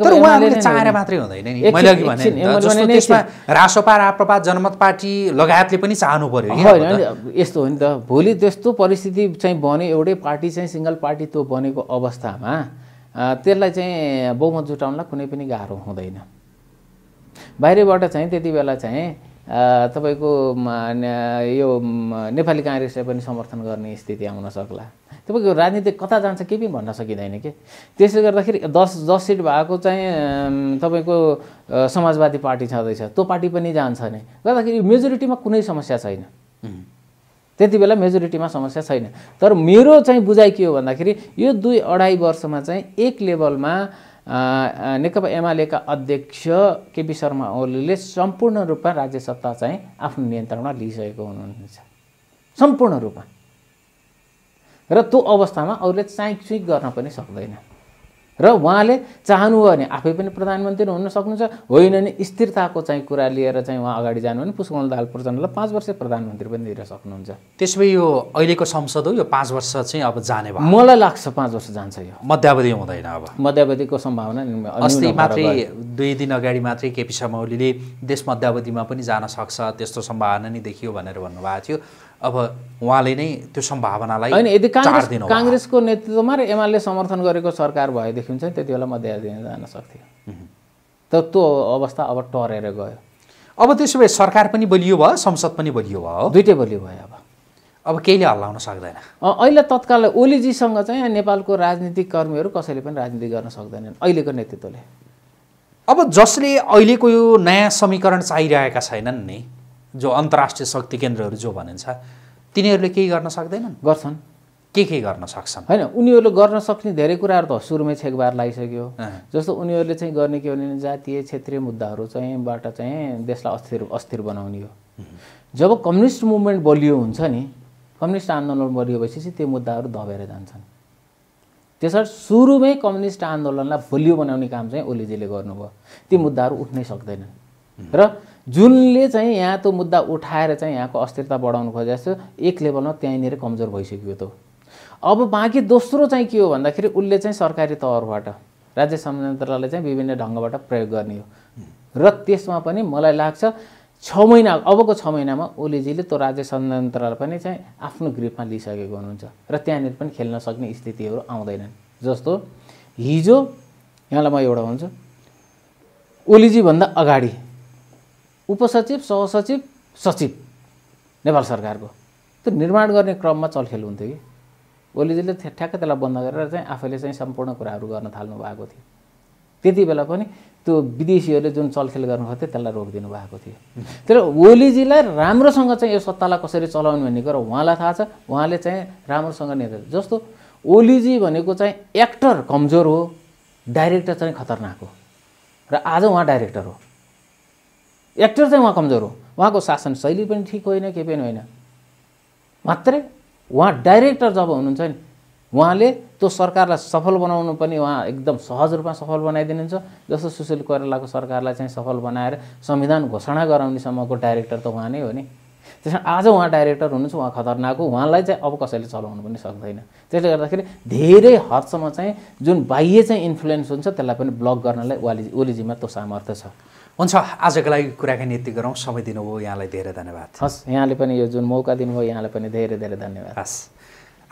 तर उहाँहरूले चाहेर मात्रै हुँदैन नि मैले अघि भने जस्तो त्यसमा रासोपा राप्रपा जनमत पार्टी लगायतले पनि चाहनु पर्यो यस्तो हो नि त भोलि त्यस्तो परिस्थिति चाहिँ बन्यो एउटै पार्टी चाहिँ सिङ्गल पार्टी त्यो बनेको अवस्थामा त्यसलाई चाहिँ बहुमत जुटाउनलाई कुनै पनि गाह्रो हुँदैन बाहिरबाट चाहिँ त्यति बेला चाहिँ तपाईँको यो नेपाली काङ्ग्रेसलाई पनि समर्थन गर्ने स्थिति आउन सक्ला तपाईँको राजनीति कता जान्छ केही पनि भन्न सकिँदैन कि त्यसले गर्दाखेरि दस दस सिट भएको चाहिँ तपाईँको समाजवादी पार्टी छँदैछ त्यो पार्टी पनि जान्छ नै गर्दाखेरि मेजोरिटीमा कुनै समस्या छैन त्यति बेला मेजोरिटीमा समस्या छैन तर मेरो चाहिँ बुझाइ के हो भन्दाखेरि यो दुई अढाई वर्षमा चाहिँ एक लेभलमा नेकपा एमालेका अध्यक्ष केपी शर्मा ओलीले सम्पूर्ण रूपमा राज्य सत्ता चाहिँ आफ्नो नियन्त्रणमा लिइसकेको हुनुहुन्छ सम्पूर्ण रूपमा र त्यो अवस्थामा अरूले चाहिँ चुइक गर्न पनि सक्दैन र उहाँले चाहनु हो भने आफै पनि प्रधानमन्त्री हुन सक्नुहुन्छ होइन भने स्थिरताको चाहिँ कुरा लिएर चाहिँ उहाँ अगाडि जानु भने पुष्पकमल दाल प्रचण्डलाई पाँच वर्ष प्रधानमन्त्री पनि दिन सक्नुहुन्छ भए यो अहिलेको संसद हो यो पाँच वर्ष चाहिँ अब जाने भयो मलाई लाग्छ पाँच वर्ष जान्छ यो मध्यावधि हुँदैन अब मध्यावधिको सम्भावना अस्ति मात्रै दुई दिन अगाडि मात्रै केपी शर्मा ओलीले देश मध्यावधिमा पनि जान सक्छ त्यस्तो सम्भावना नै देखियो भनेर भन्नुभएको थियो अब उहाँले नै त्यो सम्भावनालाई होइन यदि काङ्ग्रेस काङ्ग्रेसको नेतृत्वमा र एमाले समर्थन गरेको सरकार भएदेखि चाहिँ त्यति बेला म दिन जान सक्थेँ तर त्यो अवस्था अब टरेर गयो अब त्यसो भए सरकार पनि बलियो भयो संसद पनि बलियो भयो दुइटै बलियो भयो अब अब केहीले हल्लाउन सक्दैन अहिले तत्काल ओलीजीसँग चाहिँ नेपालको राजनीतिक कर्मीहरू कसैले पनि राजनीति गर्न सक्दैनन् अहिलेको नेतृत्वले अब जसले अहिलेको यो नयाँ समीकरण चाहिरहेका छैनन् नि जो अन्तर्राष्ट्रिय शक्ति केन्द्रहरू जो भनिन्छ तिनीहरूले केही गर्न सक्दैनन् गर्छन् के के गर्न सक्छन् होइन उनीहरूले गर्न सक्ने धेरै कुराहरू त सुरुमै छेकबार लागिसक्यो जस्तो उनीहरूले चाहिँ गर्ने के भने जातीय क्षेत्रीय मुद्दाहरू चाहिँबाट चाहिँ देशलाई अस्थिर अस्थिर बनाउने हो जब कम्युनिस्ट मुभमेन्ट बलियो हुन्छ नि कम्युनिस्ट आन्दोलन बलियो चाहिँ त्यो मुद्दाहरू दबेर जान्छन् त्यसर्थ सुरुमै कम्युनिस्ट आन्दोलनलाई बलियो बनाउने काम चाहिँ ओलीजीले गर्नुभयो ती मुद्दाहरू उठ्नै सक्दैनन् र जुनले चाहिँ यहाँ त्यो मुद्दा उठाएर चाहिँ यहाँको अस्थिरता बढाउनु खोजेको छ एक लेभलमा त्यहीँनिर कमजोर भइसक्यो त अब बाँकी दोस्रो चाहिँ के हो भन्दाखेरि उसले चाहिँ सरकारी तहबाट राज्य संयन्त्रलाई चाहिँ विभिन्न ढङ्गबाट प्रयोग गर्ने हो र त्यसमा पनि मलाई लाग्छ छ महिना अबको छ महिनामा ओलीजीले त्यो राज्य संयन्त्रलाई पनि चाहिँ आफ्नो ग्रिपमा लिइसकेको हुनुहुन्छ र त्यहाँनिर पनि खेल्न सक्ने स्थितिहरू आउँदैनन् जस्तो हिजो यहाँलाई म एउटा भन्छु ओलीजीभन्दा अगाडि उपसचिव सहसचिव सचिव नेपाल सरकारको त्यो निर्माण गर्ने क्रममा चलखेल हुन्थ्यो कि ओलीजीले ठ्याक्कै त्यसलाई बन्द गरेर चाहिँ आफैले चाहिँ सम्पूर्ण कुराहरू गर्न थाल्नु भएको थियो त्यति बेला पनि त्यो विदेशीहरूले जुन चलखेल गर्नुभएको थियो त्यसलाई रोकिदिनु भएको थियो तर ओलीजीलाई राम्रोसँग चाहिँ यो सत्तालाई कसरी चलाउने भन्ने कुरा उहाँलाई थाहा छ उहाँले चाहिँ राम्रोसँग नेता जस्तो ओलीजी भनेको चाहिँ एक्टर कमजोर हो डाइरेक्टर चाहिँ खतरनाक हो र आज उहाँ डाइरेक्टर हो एक्टर चाहिँ उहाँ कमजोर हो उहाँको शासन शैली पनि ठिक होइन केही पनि होइन मात्रै उहाँ डाइरेक्टर जब हुनुहुन्छ नि उहाँले त्यो सरकारलाई सफल बनाउनु पनि उहाँ एकदम सहज रूपमा सफल बनाइदिनुहुन्छ जस्तो सुशील कोइरालाको सरकारलाई चाहिँ सफल बनाएर संविधान घोषणा गराउनेसम्मको डाइरेक्टर त उहाँ नै हो नि त्यसमा आज उहाँ डाइरेक्टर हुनुहुन्छ उहाँ खतरनाक हो उहाँलाई चाहिँ अब कसैले चलाउनु पनि सक्दैन त्यसले गर्दाखेरि धेरै हदसम्म चाहिँ जुन बाह्य चाहिँ इन्फ्लुएन्स हुन्छ त्यसलाई पनि ब्लक गर्नलाई ओली ओलीजीमा त्यो सामर्थ्य छ हुन्छ आजको लागि कुराकानी यति गरौँ समय दिनुभयो यहाँलाई धेरै धन्यवाद हस् यहाँले पनि यो जुन मौका दिनुभयो यहाँलाई पनि धेरै धेरै धन्यवाद हस्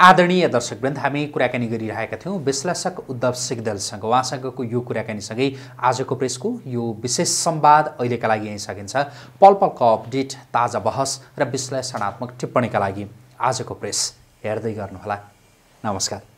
आदरणीय दर्शकवृन्द हामी कुराकानी गरिरहेका थियौँ विश्लेषक उद्धव सिग्दलसँग उहाँसँगको यो कुराकानीसँगै आजको प्रेसको यो विशेष संवाद अहिलेका लागि यहीँ सकिन्छ पल पलको अपडेट ताजा बहस र विश्लेषणात्मक टिप्पणीका लागि आजको प्रेस हेर्दै गर्नुहोला नमस्कार